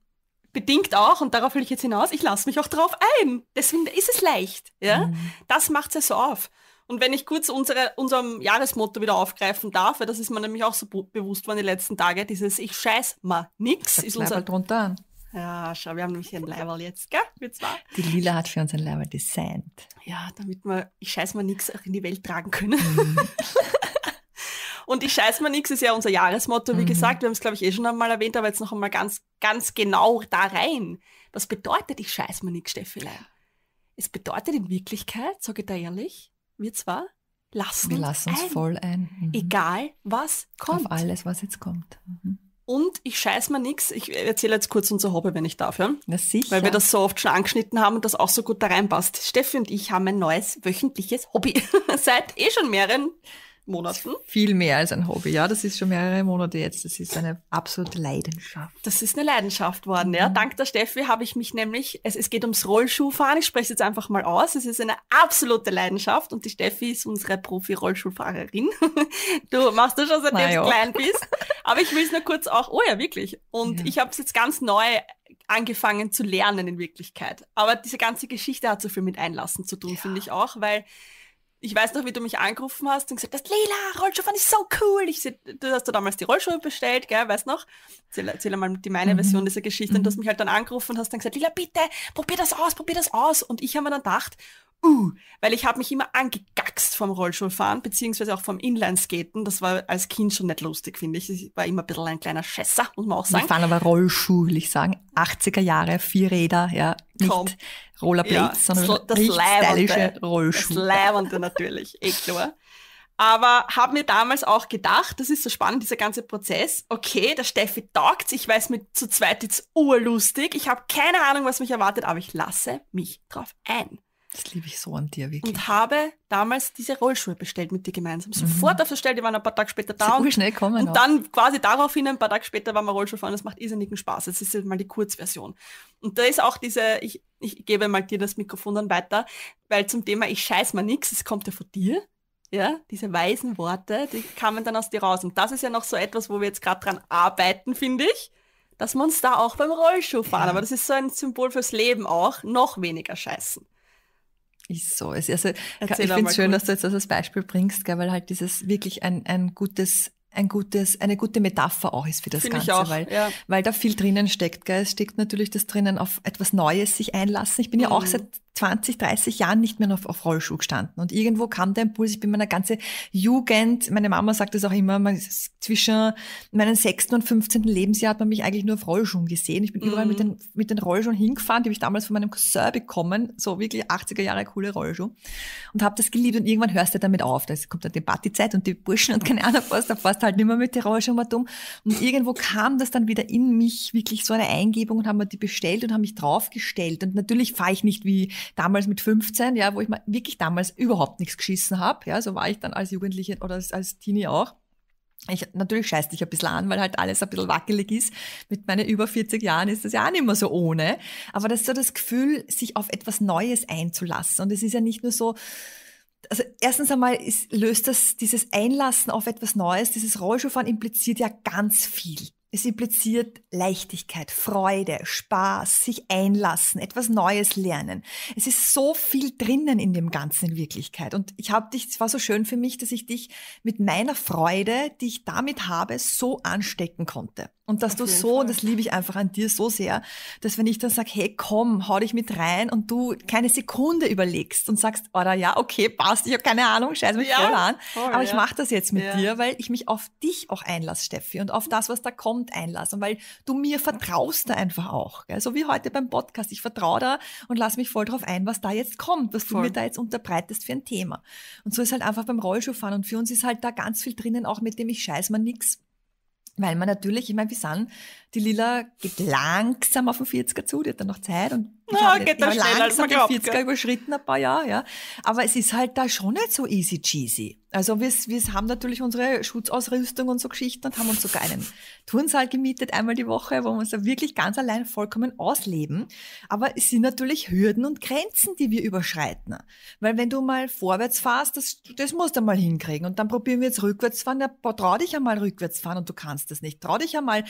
bedingt auch und darauf will ich jetzt hinaus. Ich lasse mich auch drauf ein. Deswegen ist es leicht. Ja, mhm. das macht's ja so auf. Und wenn ich kurz unsere, unserem Jahresmotto wieder aufgreifen darf, weil das ist mir nämlich auch so bewusst worden die letzten Tage, dieses Ich scheiß mal nix ist unser drunter. Ja, schau, wir haben nämlich ein Leiberl jetzt, gell? Wir zwar. Die Lila hat für uns ein Leiberl designt. Ja, damit wir, ich scheiß mal nichts auch in die Welt tragen können. Mhm. Und ich scheiß mal nichts ist ja unser Jahresmotto, wie mhm. gesagt, wir haben es, glaube ich, eh schon einmal erwähnt, aber jetzt noch einmal ganz, ganz genau da rein. Was bedeutet ich scheiß mal nichts, Steffelein? Es bedeutet in Wirklichkeit, sage ich da ehrlich, wir zwar lassen wir uns lassen uns ein. voll ein. Mhm. Egal, was kommt. Auf alles, was jetzt kommt. Mhm. Und ich scheiß mal nix, ich erzähle jetzt kurz unser Hobby, wenn ich darf, ja? Na sicher. Weil wir das so oft schon angeschnitten haben und das auch so gut da reinpasst. Steffi und ich haben ein neues wöchentliches Hobby seit eh schon mehreren Monaten. Viel mehr als ein Hobby, ja. Das ist schon mehrere Monate jetzt. Das ist eine absolute Leidenschaft. Das ist eine Leidenschaft worden, ja. Mhm. Dank der Steffi habe ich mich nämlich, es, es geht ums Rollschuhfahren, ich spreche es jetzt einfach mal aus. Es ist eine absolute Leidenschaft und die Steffi ist unsere Profi-Rollschuhfahrerin. Du machst das schon seitdem du klein bist. Aber ich will es nur kurz auch, oh ja, wirklich. Und ja. ich habe es jetzt ganz neu angefangen zu lernen in Wirklichkeit. Aber diese ganze Geschichte hat so viel mit Einlassen zu tun, ja. finde ich auch, weil ich weiß noch, wie du mich angerufen hast und gesagt hast, Leila, Rollschuh fand ich so cool. Ich, du hast ja damals die Rollschuhe bestellt, gell, weißt noch? Erzähl, erzähl mal die meine mhm. Version dieser Geschichte. Und du hast mhm. mich halt dann angerufen und hast dann gesagt, Lila, bitte, probier das aus, probier das aus. Und ich habe mir dann gedacht, uh, weil ich habe mich immer angegackst vom Rollstuhlfahren, beziehungsweise auch vom Inlineskaten. Das war als Kind schon nicht lustig, finde ich. Ich war immer ein bisschen ein kleiner Schesser, muss man auch sagen. Wir fahren aber Rollschuh, will ich sagen. 80er Jahre, vier Räder, ja. Nicht Komm. Rollerblades, ja, sondern das stylische Rollschuh. Das Leibende natürlich, eh klar. Aber habe mir damals auch gedacht, das ist so spannend, dieser ganze Prozess. Okay, der Steffi taugt's, ich weiß mir zu zweit jetzt urlustig, ich habe keine Ahnung, was mich erwartet, aber ich lasse mich drauf ein. Das liebe ich so an dir, wirklich. Und habe damals diese Rollschuhe bestellt mit dir gemeinsam. Mhm. Sofort mhm. auf der Stelle, die waren ein paar Tage später da. Und, schnell kommen und dann quasi daraufhin, ein paar Tage später, waren wir Rollschuh fahren. Das macht irrsinnigen Spaß. Das ist jetzt mal die Kurzversion. Und da ist auch diese, ich, ich gebe mal dir das Mikrofon dann weiter, weil zum Thema, ich scheiß mal nichts, es kommt ja von dir. Ja, diese weisen Worte, die kamen dann aus dir raus. Und das ist ja noch so etwas, wo wir jetzt gerade dran arbeiten, finde ich dass wir uns da auch beim Rollschuh fahren. Ja. Aber das ist so ein Symbol fürs Leben auch. Noch weniger scheißen. Ist so. Also, ich finde es schön, dass du jetzt das als Beispiel bringst, gell, weil halt dieses wirklich ein, ein gutes ein gutes, eine gute Metapher auch ist für das Find Ganze, auch, weil, ja. weil da viel drinnen steckt. Gell? Es steckt natürlich das drinnen auf etwas Neues sich einlassen. Ich bin mhm. ja auch mhm. seit 20, 30 Jahren nicht mehr auf, auf Rollschuh gestanden und irgendwo kam der Impuls. Ich bin meine ganze Jugend, meine Mama sagt das auch immer, man, zwischen meinem sechsten und 15. Lebensjahr hat man mich eigentlich nur auf Rollschuhen gesehen. Ich bin mhm. überall mit den, mit den Rollschuhen hingefahren, die habe ich damals von meinem Cousin bekommen, so wirklich 80er Jahre coole Rollschuhe und habe das geliebt und irgendwann hörst du damit auf. Da kommt dann die Partyzeit und die Burschen und keine Ahnung was, da fährst halt nicht mehr mit Tirolischer Matum. Und irgendwo kam das dann wieder in mich, wirklich so eine Eingebung und haben mir die bestellt und haben mich draufgestellt. Und natürlich fahre ich nicht wie damals mit 15, ja, wo ich mal wirklich damals überhaupt nichts geschissen habe. Ja, so war ich dann als Jugendliche oder als, als Teenie auch. Ich, natürlich scheiße ich ein bisschen an, weil halt alles ein bisschen wackelig ist. Mit meinen über 40 Jahren ist das ja auch nicht mehr so ohne. Aber das ist so das Gefühl, sich auf etwas Neues einzulassen. Und es ist ja nicht nur so, also erstens einmal ist, löst das dieses Einlassen auf etwas Neues, dieses Rollschuhfahren impliziert ja ganz viel. Es impliziert Leichtigkeit, Freude, Spaß, sich einlassen, etwas Neues lernen. Es ist so viel drinnen in dem Ganzen in Wirklichkeit. Und ich habe dich, es war so schön für mich, dass ich dich mit meiner Freude, die ich damit habe, so anstecken konnte. Und dass Auf du so, Fall. das liebe ich einfach an dir so sehr, dass wenn ich dann sage, hey, komm, hau dich mit rein und du keine Sekunde überlegst und sagst, oder ja, okay, passt, ich habe keine Ahnung, scheiß mich ja, voll an. Voll, aber ja. ich mache das jetzt mit ja. dir, weil ich mich auf dich auch einlasse, Steffi, und auf das, was da kommt, einlasse. Und weil du mir vertraust da einfach auch. Gell? So wie heute beim Podcast. Ich vertraue da und lass mich voll drauf ein, was da jetzt kommt, was voll. du mir da jetzt unterbreitest für ein Thema. Und so ist halt einfach beim Rollschuhfahren. Und für uns ist halt da ganz viel drinnen, auch mit dem ich scheiß mal nix weil man natürlich, ich meine, Pisan, die Lila geht langsam auf den 40er zu, die hat dann noch Zeit und Ah, Na, geht das schneller als man glaubt. 40er gell? überschritten ein paar Jahre, ja. Aber es ist halt da schon nicht so easy cheesy. Also wir, wir haben natürlich unsere Schutzausrüstung und so Geschichten und haben uns sogar einen Turnsaal gemietet einmal die Woche, wo wir uns da wirklich ganz allein vollkommen ausleben. Aber es sind natürlich Hürden und Grenzen, die wir überschreiten. Weil wenn du mal vorwärts fährst, das, das musst du mal hinkriegen. Und dann probieren wir jetzt rückwärts fahren. Ja, trau dich einmal rückwärts fahren und du kannst das nicht. Trau dich einmal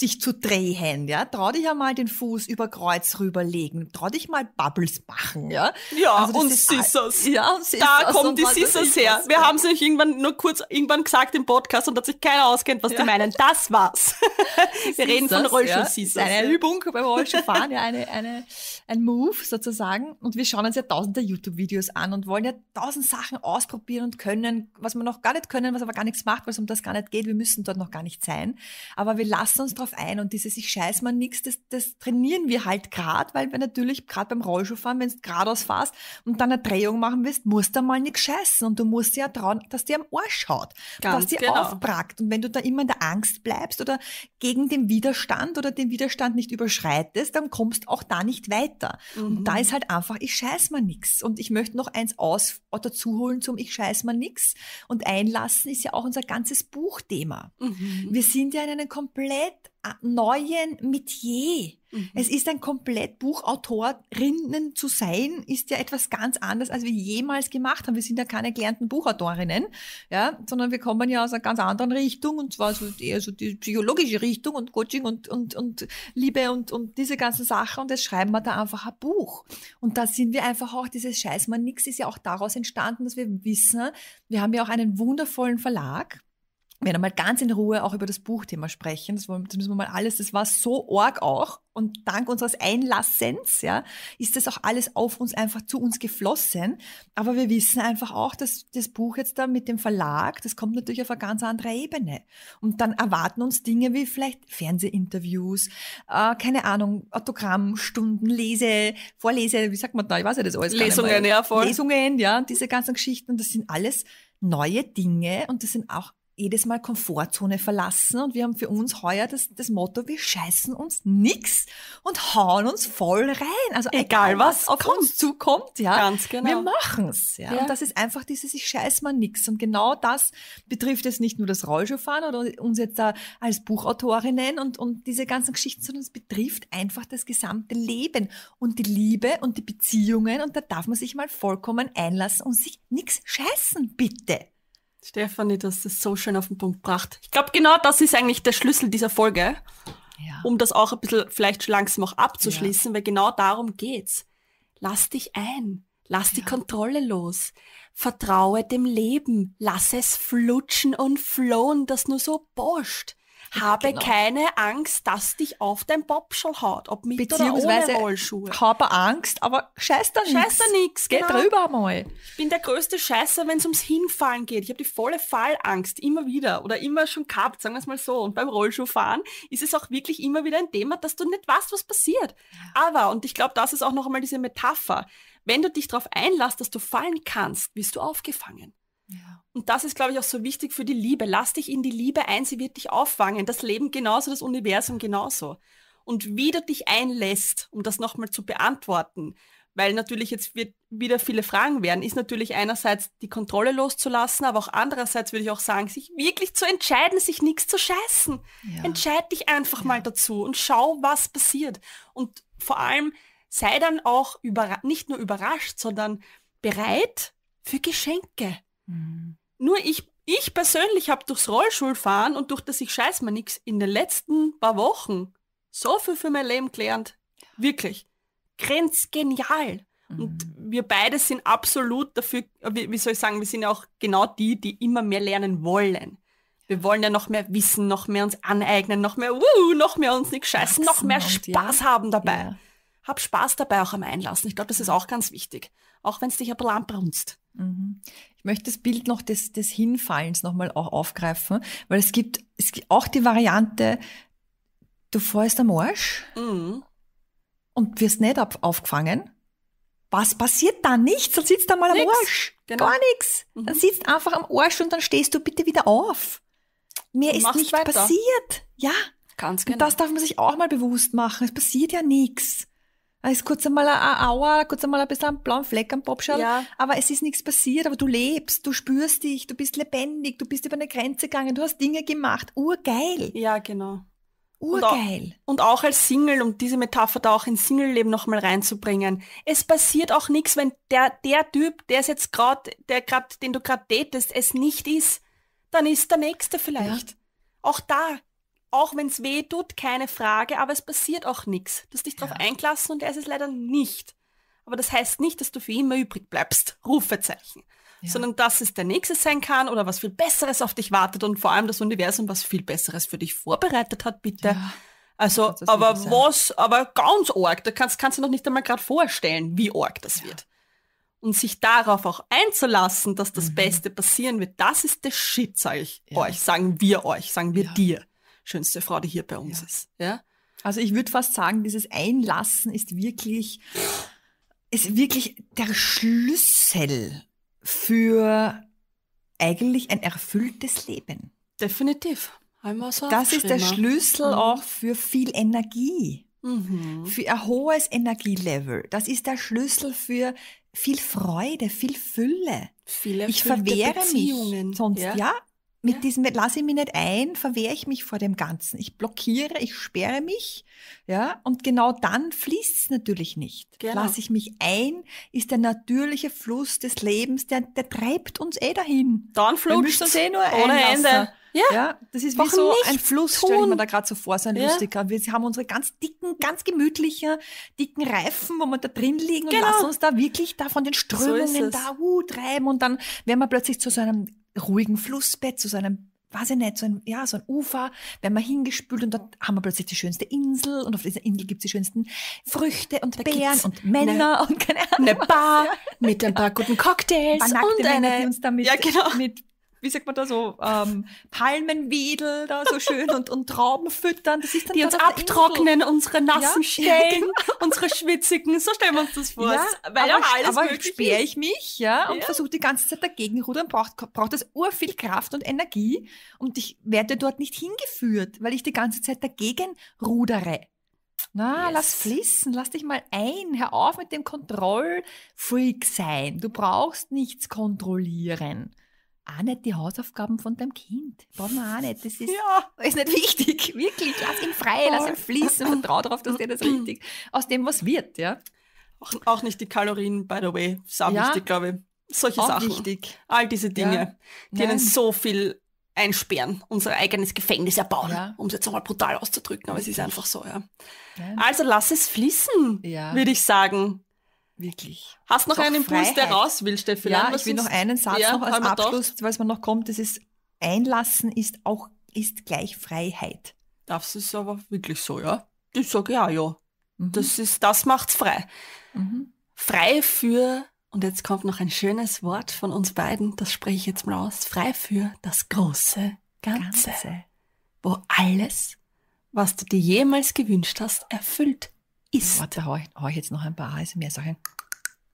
sich zu drehen, ja. Trau dich ja mal den Fuß über Kreuz rüberlegen. Trau dich mal Bubbles machen, ja. Ja, also und Scissors. Ja, Da kommen die Scissors her. Wir ja. haben es euch irgendwann nur kurz irgendwann gesagt im Podcast und hat sich keiner auskennt, was ja. die meinen. Das war's. Wir reden von Rollschuh-Scissors. Ja. Eine Übung beim Rollschuhfahren, ja, eine, eine, ein Move sozusagen. Und wir schauen uns ja tausende YouTube-Videos an und wollen ja tausend Sachen ausprobieren und können, was wir noch gar nicht können, was aber gar nichts macht, weil es um das gar nicht geht. Wir müssen dort noch gar nicht sein. Aber wir lassen uns darauf drauf ein und dieses Ich scheiß mal nix, das, das trainieren wir halt gerade, weil wir natürlich gerade beim Rollschuhfahren, wenn du geradeaus fährst und dann eine Drehung machen willst, musst du mal nichts scheißen und du musst dir ja trauen, dass dir am Arsch schaut, Ganz dass dir genau. aufbrackt. Und wenn du da immer in der Angst bleibst oder gegen den Widerstand oder den Widerstand nicht überschreitest, dann kommst auch da nicht weiter. Mhm. Und da mhm. ist halt einfach Ich scheiß mal nix. Und ich möchte noch eins aus äh, dazuholen zum Ich scheiß mal nix und einlassen ist ja auch unser ganzes Buchthema. Mhm. Wir sind ja in einem komplett neuen Metier. Mhm. Es ist ein komplett Buchautorinnen zu sein, ist ja etwas ganz anderes, als wir jemals gemacht haben. Wir sind ja keine gelernten Buchautorinnen, ja, sondern wir kommen ja aus einer ganz anderen Richtung und zwar so eher so also die psychologische Richtung und Coaching und, und, und Liebe und, und diese ganzen Sachen und jetzt schreiben wir da einfach ein Buch. Und da sind wir einfach auch, dieses Scheiß mal nix ist ja auch daraus entstanden, dass wir wissen, wir haben ja auch einen wundervollen Verlag, werden mal ganz in Ruhe auch über das Buchthema sprechen. Das, wollen, das müssen wir mal alles, das war so arg auch. Und dank unseres Einlassens, ja, ist das auch alles auf uns einfach zu uns geflossen. Aber wir wissen einfach auch, dass das Buch jetzt da mit dem Verlag, das kommt natürlich auf eine ganz andere Ebene. Und dann erwarten uns Dinge wie vielleicht Fernsehinterviews, äh, keine Ahnung, Autogrammstunden, Lese, Vorlese, wie sagt man da, ich weiß ja das alles. Lesungen, ja, voll. Lesungen, ja, diese ganzen Geschichten. Und das sind alles neue Dinge und das sind auch jedes Mal Komfortzone verlassen und wir haben für uns heuer das, das Motto, wir scheißen uns nix und hauen uns voll rein. Also egal, egal was auf kommt. uns zukommt, ja. Ganz genau. Wir machen's, ja. ja. Und das ist einfach dieses, ich scheiß mal nix. Und genau das betrifft jetzt nicht nur das Rollschuhfahren oder uns jetzt da als Buchautorinnen und, und diese ganzen Geschichten, sondern es betrifft einfach das gesamte Leben und die Liebe und die Beziehungen und da darf man sich mal vollkommen einlassen und sich nix scheißen, bitte. Stefanie, dass das so schön auf den Punkt gebracht. Ich glaube, genau das ist eigentlich der Schlüssel dieser Folge, ja. um das auch ein bisschen vielleicht langsam auch abzuschließen, ja. weil genau darum geht's. Lass dich ein, lass ja. die Kontrolle los, vertraue dem Leben, lass es flutschen und flohen, das nur so boscht. Habe genau. keine Angst, dass dich auf dein Popschel haut, ob mit Beziehungsweise oder ohne Rollschuhe. Habe Angst, aber scheiß da nichts. Scheiß da nichts, genau. Geh drüber mal. Ich bin der größte Scheißer, wenn es ums Hinfallen geht. Ich habe die volle Fallangst, immer wieder oder immer schon gehabt, sagen wir es mal so. Und beim Rollschuhfahren ist es auch wirklich immer wieder ein Thema, dass du nicht weißt, was passiert. Aber, und ich glaube, das ist auch noch einmal diese Metapher, wenn du dich darauf einlässt, dass du fallen kannst, wirst du aufgefangen. Und das ist, glaube ich, auch so wichtig für die Liebe. Lass dich in die Liebe ein, sie wird dich auffangen. Das Leben genauso, das Universum genauso. Und wie du dich einlässt, um das nochmal zu beantworten, weil natürlich jetzt wird wieder viele Fragen werden, ist natürlich einerseits die Kontrolle loszulassen, aber auch andererseits würde ich auch sagen, sich wirklich zu entscheiden, sich nichts zu scheißen. Ja. Entscheid dich einfach ja. mal dazu und schau, was passiert. Und vor allem sei dann auch nicht nur überrascht, sondern bereit für Geschenke. Mhm. Nur ich, ich persönlich habe durchs Rollschulfahren und durch das ich scheiß mal nichts in den letzten paar Wochen so viel für mein Leben gelernt. Wirklich. Grenzgenial. Mhm. Und wir beide sind absolut dafür, äh, wie, wie soll ich sagen, wir sind ja auch genau die, die immer mehr lernen wollen. Wir wollen ja noch mehr wissen, noch mehr uns aneignen, noch mehr, uh, noch mehr uns nicht scheißen, noch mehr Spaß ja. haben dabei. Ja. Hab Spaß dabei auch am Einlassen. Ich glaube, das ist auch ganz wichtig. Auch wenn es dich ein bisschen anbrunst. Mhm. Ich möchte das Bild noch des, des Hinfallens nochmal auch aufgreifen, weil es gibt, es gibt auch die Variante, du fährst am Arsch mhm. und wirst nicht ab, aufgefangen. Was passiert da? Nichts, dann sitzt du mal am Arsch. Genau. Gar nichts. Mhm. Dann sitzt einfach am Arsch und dann stehst du bitte wieder auf. Mir ist nichts passiert. Ja. Ganz genau. Und das genau. darf man sich auch mal bewusst machen. Es passiert ja nichts. Ah, es ist kurz einmal eine Aua, kurz einmal ein bisschen einen blauen Fleck am Popschal, ja. aber es ist nichts passiert, aber du lebst, du spürst dich, du bist lebendig, du bist über eine Grenze gegangen, du hast Dinge gemacht, urgeil. Ja, genau. Urgeil. Und auch, und auch als Single, um diese Metapher da auch ins Single-Leben nochmal reinzubringen. Es passiert auch nichts, wenn der, der Typ, der es jetzt gerade, der gerade, den du gerade datest, es nicht ist, dann ist der nächste vielleicht. Ja. Auch da auch wenn es weh tut, keine Frage, aber es passiert auch nichts. Du hast dich darauf ja. eingelassen und er ist es leider nicht. Aber das heißt nicht, dass du für immer übrig bleibst. Rufezeichen. Ja. Sondern dass es der Nächste sein kann oder was viel Besseres auf dich wartet und vor allem das Universum, was viel Besseres für dich vorbereitet hat, bitte. Ja. Also, aber was, aber ganz arg, da kannst, kannst du noch nicht einmal gerade vorstellen, wie arg das wird. Und sich darauf auch einzulassen, dass das mhm. Beste passieren wird, das ist der Shit, sage ich euch, sagen wir euch, sagen wir dir schönste Frau, die hier bei uns ja. ist. Ja? Also ich würde fast sagen, dieses Einlassen ist wirklich, ist wirklich der Schlüssel für eigentlich ein erfülltes Leben. Definitiv. Einmal so das ist der Schlüssel mhm. auch für viel Energie, mhm. für ein hohes Energielevel. Das ist der Schlüssel für viel Freude, viel Fülle. Viele ich verwehre mich sonst, ja. ja. Mit ja. diesem, lasse ich mich nicht ein, verwehre ich mich vor dem Ganzen. Ich blockiere, ich sperre mich, ja, und genau dann fließt es natürlich nicht. Genau. Lasse ich mich ein, ist der natürliche Fluss des Lebens, der, der treibt uns eh dahin. Dann flutscht uns eh nur ohne Ende. Ja. ja, das ist wie so ein Fluss, tun. stelle ich mir da gerade so vor, so ein ja. Lustiger. Wir haben unsere ganz dicken, ganz gemütlichen, dicken Reifen, wo wir da drin liegen genau. und lassen uns da wirklich da von den Strömungen so da uh, treiben und dann werden wir plötzlich zu so einem ruhigen Flussbett, zu so einem, weiß ich nicht, so ein, ja, so ein Ufer, werden wir hingespült und dort haben wir plötzlich die schönste Insel und auf dieser Insel gibt es die schönsten Früchte und da Beeren und Männer eine, und keine Ahnung. Eine Bar mit ein paar guten Cocktails und eine, die uns damit, ja, genau. mit wie sagt man da so, ähm, Palmenwedel da so schön und, und Trauben füttern. Das ist dann die uns abtrocknen, unsere nassen ja? Stellen, unsere schwitzigen. So stellen wir uns das vor. Ja, weil aber, alles aber sperre ich mich ja, und ja. versuche die ganze Zeit dagegen rudern. Braucht, braucht das ur viel Kraft und Energie. Und ich werde dort nicht hingeführt, weil ich die ganze Zeit dagegen rudere. Na, yes. lass fließen, lass dich mal ein, hör auf mit dem Kontrollfreak sein. Du brauchst nichts kontrollieren auch nicht die Hausaufgaben von deinem Kind. Brauchen wir auch nicht. Das ist, ja. ist nicht wichtig. Wirklich, lass ihn frei, lass ihn fließen und trau darauf, dass der das richtig aus dem was wird. Ja? Auch, auch nicht die Kalorien, by the way. Ist auch ja. wichtig, glaube ich. Solche auch Sachen. Wichtig. All diese Dinge, ja. die einen so viel einsperren, unser eigenes Gefängnis erbauen, ja. um es jetzt einmal brutal auszudrücken, aber es ist einfach so, ja. Nein. Also lass es fließen, würde ich sagen. Wirklich. Hast noch einen Impuls, der raus will, Steffi? Ja, ich will noch einen Satz ja, noch als Abschluss, weil es mir noch kommt, das ist Einlassen ist auch ist gleich Freiheit. Das ist aber wirklich so, ja. Ich sage ja, ja. Mhm. Das ist, das macht's frei. Mhm. Frei für, und jetzt kommt noch ein schönes Wort von uns beiden, das spreche ich jetzt mal aus, frei für das große Ganze. Ganze. Wo alles, was du dir jemals gewünscht hast, erfüllt ist. Warte, hau, hau ich jetzt noch ein paar ASMR mehr Sachen.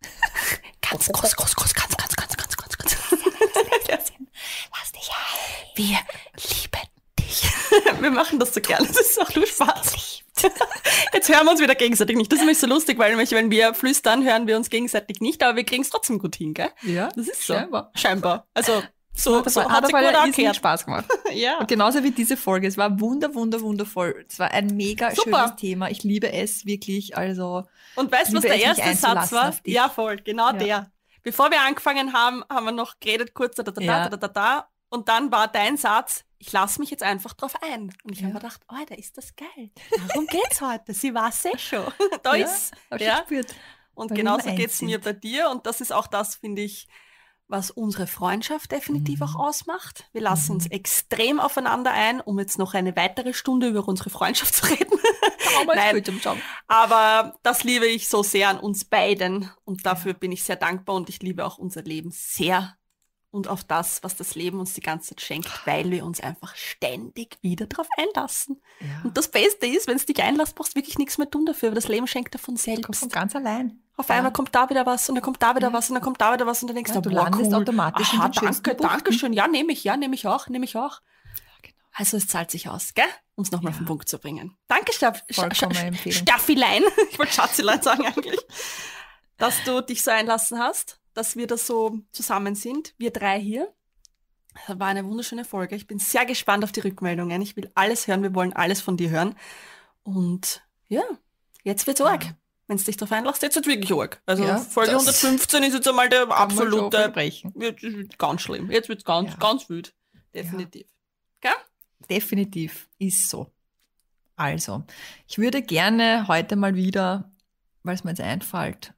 ganz groß, groß, groß, ganz, ganz, ganz, ganz, ganz, ganz. Lass dich ein. Wir lieben dich. wir machen das so gerne. Das ist auch nur Spaß. Jetzt hören wir uns wieder gegenseitig nicht. Das ist nämlich so lustig, weil nämlich, wenn wir flüstern, hören wir uns gegenseitig nicht, aber wir kriegen es trotzdem gut hin, gell? Ja. Das ist so. Scheinbar. Scheinbar. Also so, hat, so hat, hat sich gut Spaß gemacht. ja. Und genauso wie diese Folge. Es war wunder, wunder, wundervoll. Es war ein mega Super. schönes Thema. Ich liebe es wirklich. Also. Und weißt du, was der erste Satz war? Ja, voll. Genau ja. der. Bevor wir angefangen haben, haben wir noch geredet kurz da da da ja. da da da. Und dann war dein Satz, ich lasse mich jetzt einfach drauf ein. Und ich ja. habe mir gedacht, oh, da ist das geil. Darum geht's heute. Sie war eh schon. da ja, ist. Ja. Und genauso geht es mir bei dir. Und das ist auch das, finde ich, was unsere Freundschaft definitiv auch mhm. ausmacht. Wir lassen uns mhm. extrem aufeinander ein, um jetzt noch eine weitere Stunde über unsere Freundschaft zu reden. Nein. Aber das liebe ich so sehr an uns beiden und dafür bin ich sehr dankbar und ich liebe auch unser Leben sehr und auf das, was das Leben uns die ganze Zeit schenkt, weil wir uns einfach ständig wieder darauf einlassen. Ja. Und das Beste ist, wenn es dich einlässt, brauchst du wirklich nichts mehr tun dafür, weil das Leben schenkt davon selbst. Kommt von ganz allein. Auf einmal kommt da wieder was und dann kommt da wieder ja. was und dann kommt da wieder was und dann denkst ja, du, boah, landest cool. automatisch Aha, in den danke, danke schön. Ja, nehme ich, ja, nehme ich auch, nehme ich auch. Genau. Also es zahlt sich aus, gell? Um es nochmal auf den Punkt zu bringen. Danke, Staff Staffilein. Ich wollte Schatzilein sagen eigentlich. dass du dich so einlassen hast dass wir da so zusammen sind, wir drei hier. Das war eine wunderschöne Folge. Ich bin sehr gespannt auf die Rückmeldungen. Ich will alles hören. Wir wollen alles von dir hören. Und ja, jetzt wird's arg. Ja. Wenn du dich drauf einlachst, jetzt wird wirklich arg. Also ja, Folge 115 ist jetzt einmal der absolute. Jetzt Ganz schlimm. Jetzt wird's ganz, ja. ganz wild. Definitiv. Ja. Gell? Definitiv. Ist so. Also, ich würde gerne heute mal wieder, weil es mir jetzt einfällt,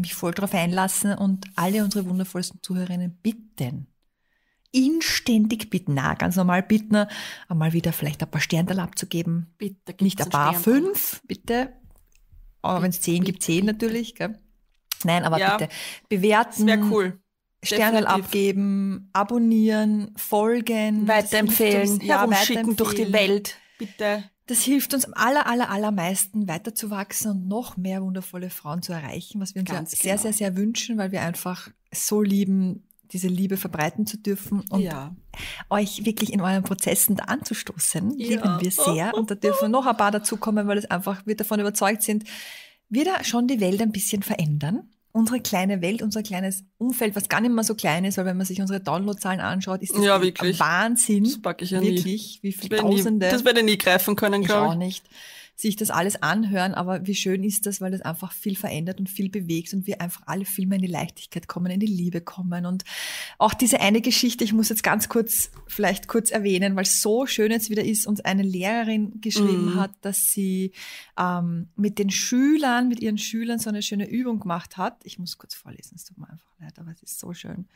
mich voll darauf einlassen und alle unsere wundervollsten Zuhörerinnen bitten, inständig bitten, na, ganz normal bitten, einmal wieder vielleicht ein paar Sternteil abzugeben. Bitte, Nicht ein paar, Sternteil. fünf, bitte. Aber wenn es zehn gibt, zehn natürlich. Gell? Nein, aber ja, bitte bewerten. Wäre cool. Sternteil abgeben, abonnieren, folgen. Weiterempfehlen, ja, herumschicken weiterempfehlen. durch die Welt. Bitte. Das hilft uns am aller, aller, allermeisten weiterzuwachsen und noch mehr wundervolle Frauen zu erreichen, was wir uns Ganz sehr, genau. sehr, sehr wünschen, weil wir einfach so lieben, diese Liebe verbreiten zu dürfen und ja. euch wirklich in euren Prozessen da anzustoßen, ja. lieben wir sehr. Und da dürfen noch ein paar dazukommen, weil es einfach, wir davon überzeugt sind, wir da schon die Welt ein bisschen verändern unsere kleine Welt, unser kleines Umfeld, was gar nicht mehr so klein ist, weil wenn man sich unsere Downloadzahlen anschaut, ist das ja, wirklich. Wahnsinn. Das packe ich ja wirklich, nie. wie viele Tausende. Nie, das werde ich nie greifen können, glaube ich. Auch nicht sich das alles anhören, aber wie schön ist das, weil das einfach viel verändert und viel bewegt und wir einfach alle viel mehr in die Leichtigkeit kommen, in die Liebe kommen. Und auch diese eine Geschichte, ich muss jetzt ganz kurz, vielleicht kurz erwähnen, weil es so schön jetzt wieder ist, uns eine Lehrerin geschrieben mm. hat, dass sie ähm, mit den Schülern, mit ihren Schülern so eine schöne Übung gemacht hat. Ich muss kurz vorlesen, es tut mir einfach leid, aber es ist so schön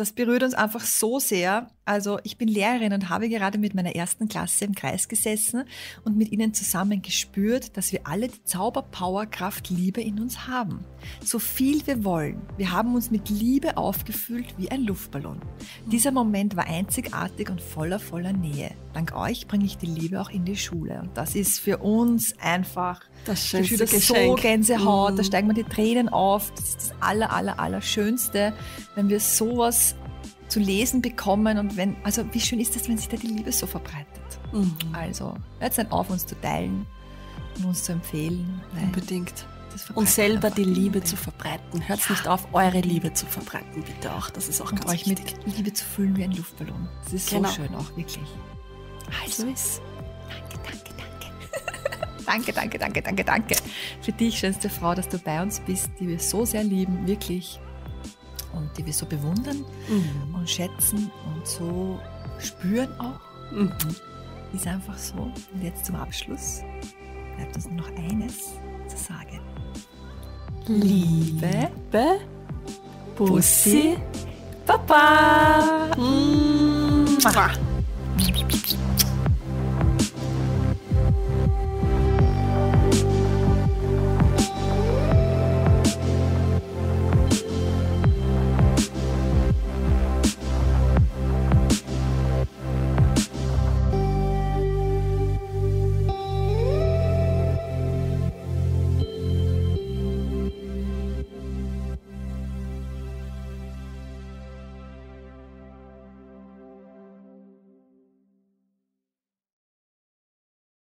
das berührt uns einfach so sehr. Also ich bin Lehrerin und habe gerade mit meiner ersten Klasse im Kreis gesessen und mit ihnen zusammen gespürt, dass wir alle die Zauberpowerkraft Liebe in uns haben. So viel wir wollen. Wir haben uns mit Liebe aufgefüllt wie ein Luftballon. Dieser Moment war einzigartig und voller, voller Nähe. Dank euch bringe ich die Liebe auch in die Schule. Und das ist für uns einfach das schönste das Geschenk. so Gänsehaut, mm. da mhm. steigen mir die Tränen auf. Das ist das aller, aller, aller Schönste, wenn wir sowas zu lesen bekommen und wenn, also wie schön ist das, wenn sich da die Liebe so verbreitet. Mhm. Also, jetzt dann auf, uns zu teilen und uns zu empfehlen. Nein. Unbedingt. Und selber die Liebe unbedingt. zu verbreiten. Hört ja. nicht auf, eure Liebe zu verbreiten, bitte auch. Das ist auch und ganz euch wichtig. mit Liebe zu füllen wie ein Luftballon. Das ist genau. so schön auch, wirklich. Also, so also, ist. danke, danke. Danke, danke, danke, danke, danke. Für dich, schönste Frau, dass du bei uns bist, die wir so sehr lieben, wirklich. Und die wir so bewundern mhm. und schätzen und so spüren auch. Mhm. Ist einfach so. Und jetzt zum Abschluss bleibt uns nur noch eines zu sagen. Liebe, Liebe Bussi, Papa. Mua.